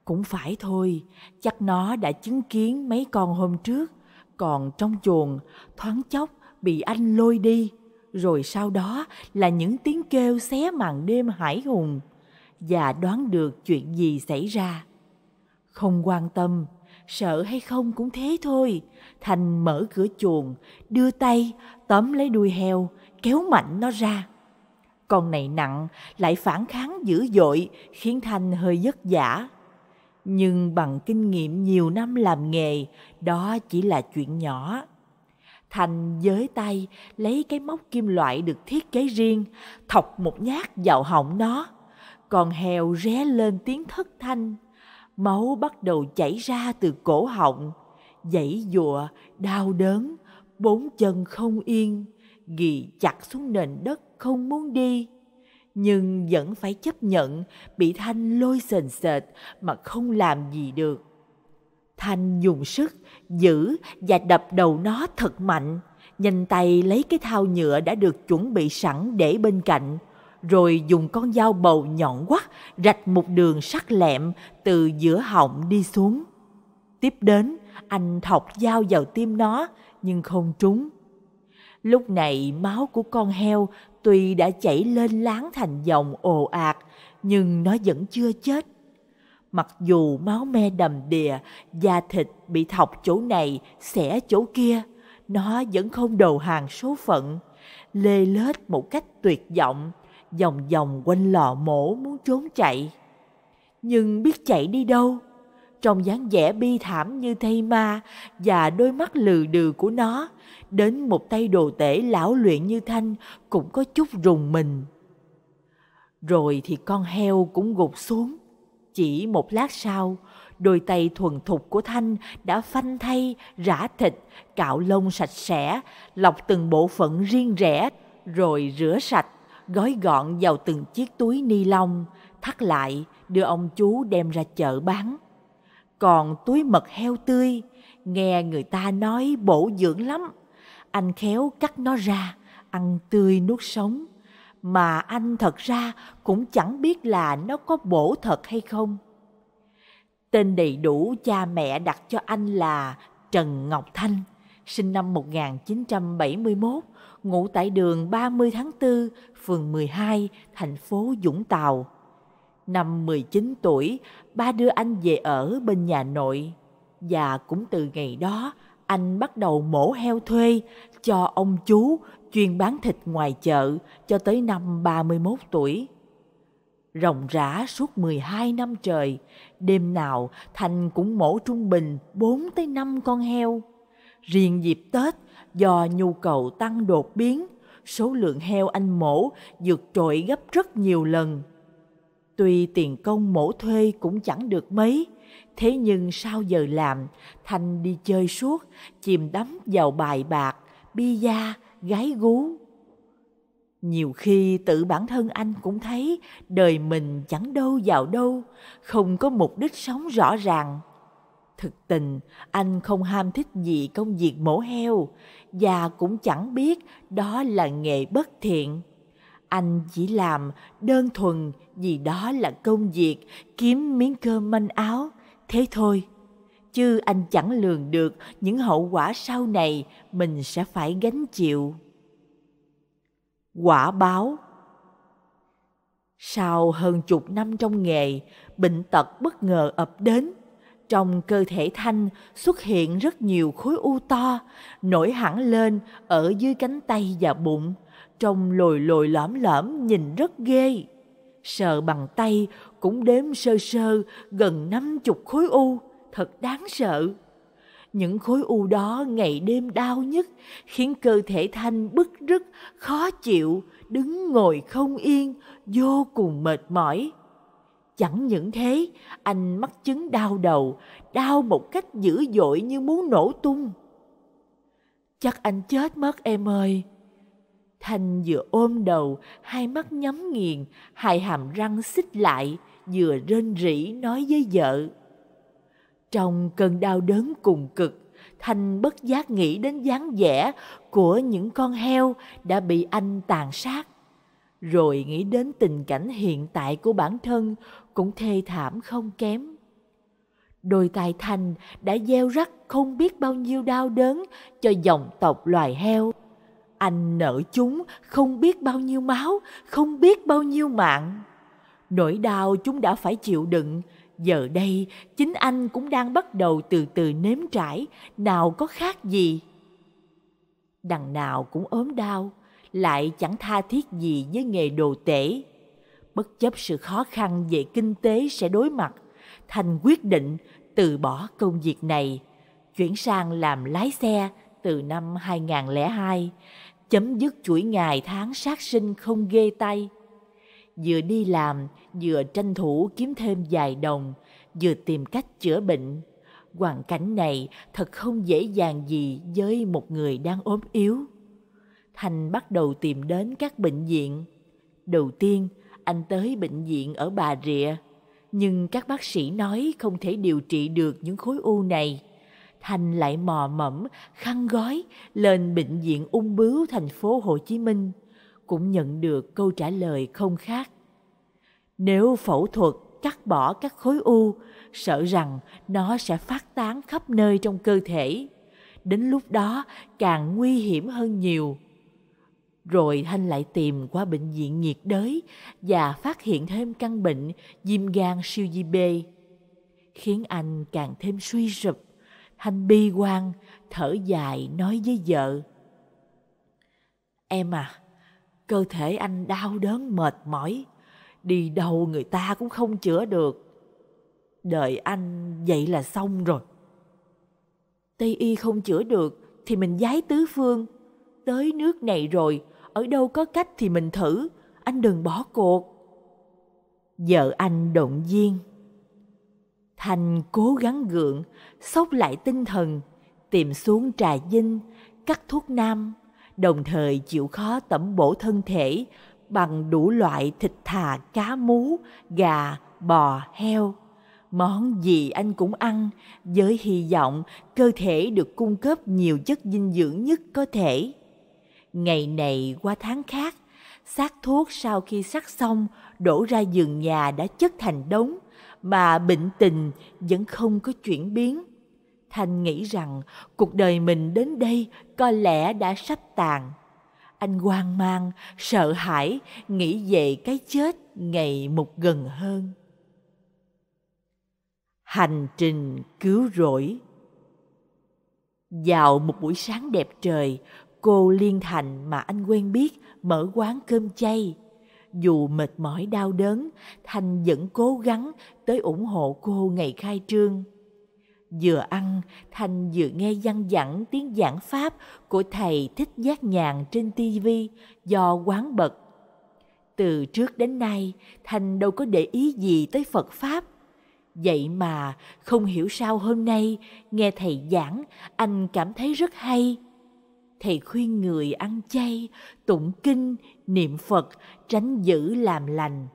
cũng phải thôi chắc nó đã chứng kiến mấy con hôm trước còn trong chuồng thoáng chốc bị anh lôi đi rồi sau đó là những tiếng kêu xé màn đêm hải hùng và đoán được chuyện gì xảy ra không quan tâm sợ hay không cũng thế thôi. Thành mở cửa chuồng, đưa tay, tóm lấy đuôi heo, kéo mạnh nó ra. Con này nặng, lại phản kháng dữ dội, khiến Thành hơi vất vả. Nhưng bằng kinh nghiệm nhiều năm làm nghề, đó chỉ là chuyện nhỏ. Thành giới tay lấy cái móc kim loại được thiết kế riêng, thọc một nhát vào họng nó. Còn heo ré lên tiếng thất thanh máu bắt đầu chảy ra từ cổ họng dãy dụa đau đớn bốn chân không yên ghì chặt xuống nền đất không muốn đi nhưng vẫn phải chấp nhận bị thanh lôi sền sệt mà không làm gì được thanh dùng sức giữ và đập đầu nó thật mạnh nhanh tay lấy cái thao nhựa đã được chuẩn bị sẵn để bên cạnh rồi dùng con dao bầu nhọn quắt rạch một đường sắc lẹm từ giữa họng đi xuống. Tiếp đến, anh thọc dao vào tim nó nhưng không trúng. Lúc này máu của con heo tuy đã chảy lên láng thành dòng ồ ạt nhưng nó vẫn chưa chết. Mặc dù máu me đầm đìa, da thịt bị thọc chỗ này, xẻ chỗ kia, nó vẫn không đầu hàng số phận, lê lết một cách tuyệt vọng vòng vòng quanh lò mổ muốn trốn chạy. Nhưng biết chạy đi đâu? Trong dáng vẻ bi thảm như thây ma và đôi mắt lừ đừ của nó, đến một tay đồ tể lão luyện như Thanh cũng có chút rùng mình. Rồi thì con heo cũng gục xuống. Chỉ một lát sau, đôi tay thuần thục của Thanh đã phanh thay, rã thịt, cạo lông sạch sẽ, lọc từng bộ phận riêng rẽ, rồi rửa sạch gói gọn vào từng chiếc túi ni lông, thắt lại đưa ông chú đem ra chợ bán. Còn túi mật heo tươi, nghe người ta nói bổ dưỡng lắm. Anh khéo cắt nó ra, ăn tươi nuốt sống. Mà anh thật ra cũng chẳng biết là nó có bổ thật hay không. Tên đầy đủ cha mẹ đặt cho anh là Trần Ngọc Thanh, sinh năm 1971, ngụ tại đường 30 tháng 4, phường 12, thành phố dũng Tàu. Năm 19 tuổi, ba đưa anh về ở bên nhà nội. Và cũng từ ngày đó, anh bắt đầu mổ heo thuê cho ông chú chuyên bán thịt ngoài chợ cho tới năm 31 tuổi. Rồng rã suốt 12 năm trời, đêm nào Thành cũng mổ trung bình 4 tới 5 con heo. Riêng dịp Tết, do nhu cầu tăng đột biến, số lượng heo anh mổ vượt trội gấp rất nhiều lần. Tuy tiền công mổ thuê cũng chẳng được mấy, thế nhưng sau giờ làm, Thanh đi chơi suốt, chìm đắm vào bài bạc, bi da, gái gú. Nhiều khi tự bản thân anh cũng thấy đời mình chẳng đâu vào đâu, không có mục đích sống rõ ràng. Thực tình, anh không ham thích gì công việc mổ heo, và cũng chẳng biết đó là nghề bất thiện anh chỉ làm đơn thuần vì đó là công việc kiếm miếng cơm manh áo thế thôi chứ anh chẳng lường được những hậu quả sau này mình sẽ phải gánh chịu quả báo sau hơn chục năm trong nghề bệnh tật bất ngờ ập đến trong cơ thể thanh xuất hiện rất nhiều khối u to nổi hẳn lên ở dưới cánh tay và bụng trông lồi lồi lõm lõm nhìn rất ghê sờ bằng tay cũng đếm sơ sơ gần năm chục khối u thật đáng sợ những khối u đó ngày đêm đau nhức khiến cơ thể thanh bức rứt khó chịu đứng ngồi không yên vô cùng mệt mỏi Chẳng những thế, anh mắc chứng đau đầu, đau một cách dữ dội như muốn nổ tung. Chắc anh chết mất em ơi. Thành vừa ôm đầu, hai mắt nhắm nghiền, hai hàm răng xích lại, vừa rên rỉ nói với vợ. Trong cơn đau đớn cùng cực, Thành bất giác nghĩ đến dáng vẻ của những con heo đã bị anh tàn sát. Rồi nghĩ đến tình cảnh hiện tại của bản thân cũng thê thảm không kém. Đôi tài thành đã gieo rắc không biết bao nhiêu đau đớn cho dòng tộc loài heo. Anh nợ chúng không biết bao nhiêu máu, không biết bao nhiêu mạng. Nỗi đau chúng đã phải chịu đựng, giờ đây chính anh cũng đang bắt đầu từ từ nếm trải, nào có khác gì. Đằng nào cũng ốm đau, lại chẳng tha thiết gì với nghề đồ tể bất chấp sự khó khăn về kinh tế sẽ đối mặt, Thành quyết định từ bỏ công việc này, chuyển sang làm lái xe từ năm 2002, chấm dứt chuỗi ngày tháng sát sinh không ghê tay. Vừa đi làm, vừa tranh thủ kiếm thêm vài đồng, vừa tìm cách chữa bệnh. Hoàn cảnh này thật không dễ dàng gì với một người đang ốm yếu. Thành bắt đầu tìm đến các bệnh viện. Đầu tiên, anh tới bệnh viện ở Bà Rịa, nhưng các bác sĩ nói không thể điều trị được những khối u này. Thành lại mò mẫm, khăn gói lên bệnh viện ung bướu thành phố Hồ Chí Minh, cũng nhận được câu trả lời không khác. Nếu phẫu thuật cắt bỏ các khối u, sợ rằng nó sẽ phát tán khắp nơi trong cơ thể. Đến lúc đó càng nguy hiểm hơn nhiều rồi Thanh lại tìm qua bệnh viện nhiệt đới và phát hiện thêm căn bệnh viêm gan siêu di B. Khiến anh càng thêm suy sụp, Thanh bi quan, thở dài nói với vợ. Em à, cơ thể anh đau đớn mệt mỏi, đi đâu người ta cũng không chữa được. Đời anh vậy là xong rồi. Tây y không chữa được thì mình giái tứ phương. Tới nước này rồi ở đâu có cách thì mình thử, anh đừng bỏ cuộc. Vợ anh động viên. Thành cố gắng gượng, sốc lại tinh thần, tìm xuống trà dinh, cắt thuốc nam, đồng thời chịu khó tẩm bổ thân thể bằng đủ loại thịt thà cá mú, gà, bò, heo. Món gì anh cũng ăn với hy vọng cơ thể được cung cấp nhiều chất dinh dưỡng nhất có thể ngày này qua tháng khác, xác thuốc sau khi sắc xong đổ ra giường nhà đã chất thành đống, mà bệnh tình vẫn không có chuyển biến. Thanh nghĩ rằng cuộc đời mình đến đây có lẽ đã sắp tàn. Anh hoang mang, sợ hãi, nghĩ về cái chết ngày một gần hơn. Hành trình cứu rỗi Vào một buổi sáng đẹp trời, cô Liên Thành mà anh quen biết mở quán cơm chay. Dù mệt mỏi đau đớn, Thành vẫn cố gắng tới ủng hộ cô ngày khai trương. Vừa ăn, Thành vừa nghe văn dẳng tiếng giảng pháp của thầy Thích Giác Nhàn trên tivi do quán bật. Từ trước đến nay, Thành đâu có để ý gì tới Phật Pháp. Vậy mà, không hiểu sao hôm nay, nghe thầy giảng, anh cảm thấy rất hay thầy khuyên người ăn chay tụng kinh niệm phật tránh giữ làm lành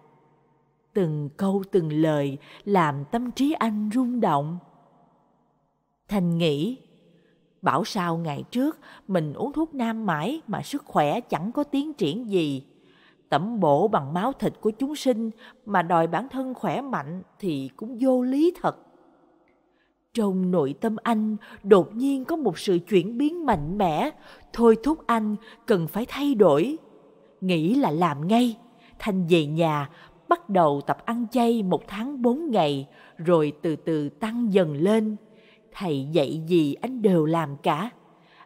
từng câu từng lời làm tâm trí anh rung động thành nghĩ bảo sao ngày trước mình uống thuốc nam mãi mà sức khỏe chẳng có tiến triển gì tẩm bổ bằng máu thịt của chúng sinh mà đòi bản thân khỏe mạnh thì cũng vô lý thật trong nội tâm anh đột nhiên có một sự chuyển biến mạnh mẽ, thôi thúc anh cần phải thay đổi. Nghĩ là làm ngay, Thanh về nhà, bắt đầu tập ăn chay một tháng bốn ngày, rồi từ từ tăng dần lên. Thầy dạy gì anh đều làm cả.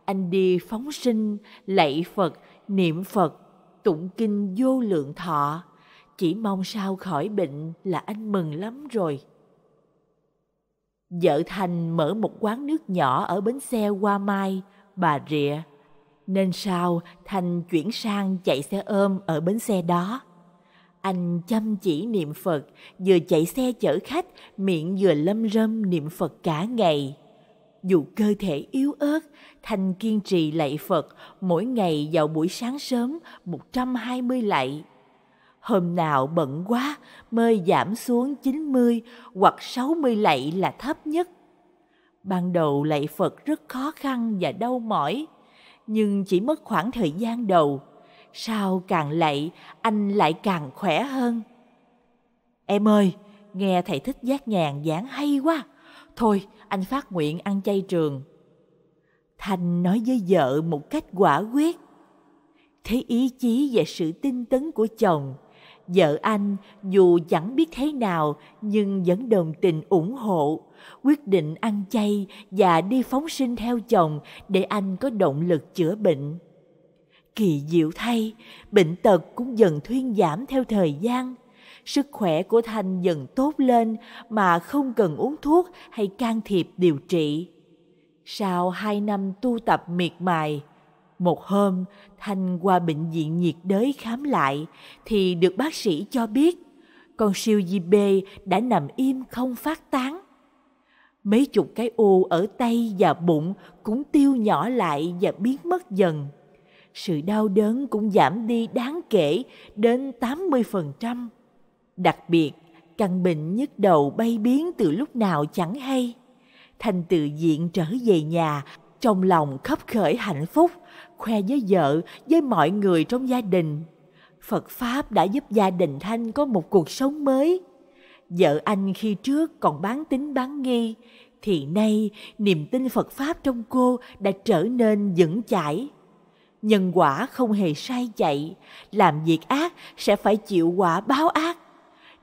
Anh đi phóng sinh, lạy Phật, niệm Phật, tụng kinh vô lượng thọ. Chỉ mong sao khỏi bệnh là anh mừng lắm rồi. Vợ Thành mở một quán nước nhỏ ở bến xe qua Mai, Bà Rịa. Nên sau, Thành chuyển sang chạy xe ôm ở bến xe đó. Anh chăm chỉ niệm Phật, vừa chạy xe chở khách, miệng vừa lâm râm niệm Phật cả ngày. Dù cơ thể yếu ớt, Thành kiên trì lạy Phật mỗi ngày vào buổi sáng sớm 120 lạy hôm nào bận quá mới giảm xuống 90 hoặc 60 lạy là thấp nhất. Ban đầu lạy Phật rất khó khăn và đau mỏi, nhưng chỉ mất khoảng thời gian đầu. Sau càng lạy, anh lại càng khỏe hơn. Em ơi, nghe thầy thích giác nhàn giảng hay quá. Thôi, anh phát nguyện ăn chay trường. Thành nói với vợ một cách quả quyết. Thấy ý chí và sự tinh tấn của chồng, Vợ anh dù chẳng biết thế nào nhưng vẫn đồng tình ủng hộ, quyết định ăn chay và đi phóng sinh theo chồng để anh có động lực chữa bệnh. Kỳ diệu thay, bệnh tật cũng dần thuyên giảm theo thời gian. Sức khỏe của Thanh dần tốt lên mà không cần uống thuốc hay can thiệp điều trị. Sau hai năm tu tập miệt mài, một hôm, Thanh qua bệnh viện nhiệt đới khám lại thì được bác sĩ cho biết con siêu di bê đã nằm im không phát tán. Mấy chục cái ô ở tay và bụng cũng tiêu nhỏ lại và biến mất dần. Sự đau đớn cũng giảm đi đáng kể đến 80%. Đặc biệt, căn bệnh nhức đầu bay biến từ lúc nào chẳng hay. Thanh tự diện trở về nhà, trong lòng khấp khởi hạnh phúc khoe với vợ, với mọi người trong gia đình. Phật Pháp đã giúp gia đình Thanh có một cuộc sống mới. Vợ anh khi trước còn bán tính bán nghi, thì nay niềm tin Phật Pháp trong cô đã trở nên vững chãi. Nhân quả không hề sai chạy, làm việc ác sẽ phải chịu quả báo ác.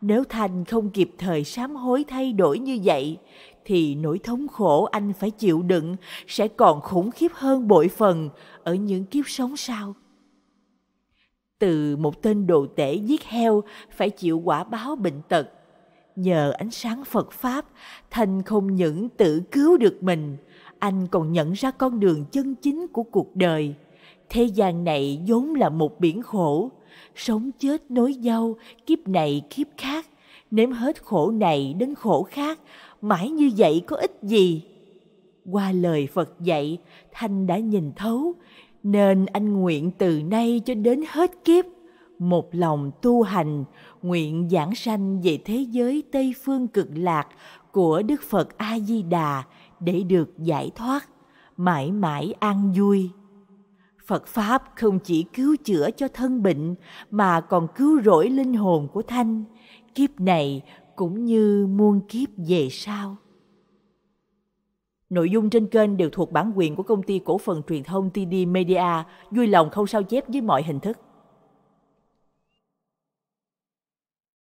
Nếu Thanh không kịp thời sám hối thay đổi như vậy, thì nỗi thống khổ anh phải chịu đựng sẽ còn khủng khiếp hơn bội phần ở những kiếp sống sau. Từ một tên đồ tể giết heo phải chịu quả báo bệnh tật. Nhờ ánh sáng Phật Pháp, Thành không những tự cứu được mình, anh còn nhận ra con đường chân chính của cuộc đời. Thế gian này vốn là một biển khổ, sống chết nối nhau, kiếp này kiếp khác, nếm hết khổ này đến khổ khác, mãi như vậy có ích gì qua lời phật dạy thanh đã nhìn thấu nên anh nguyện từ nay cho đến hết kiếp một lòng tu hành nguyện giảng sanh về thế giới tây phương cực lạc của đức phật a di đà để được giải thoát mãi mãi an vui phật pháp không chỉ cứu chữa cho thân bệnh mà còn cứu rỗi linh hồn của thanh kiếp này cũng như muôn kiếp về sau. Nội dung trên kênh đều thuộc bản quyền của công ty cổ phần truyền thông TD Media, vui lòng không sao chép với mọi hình thức.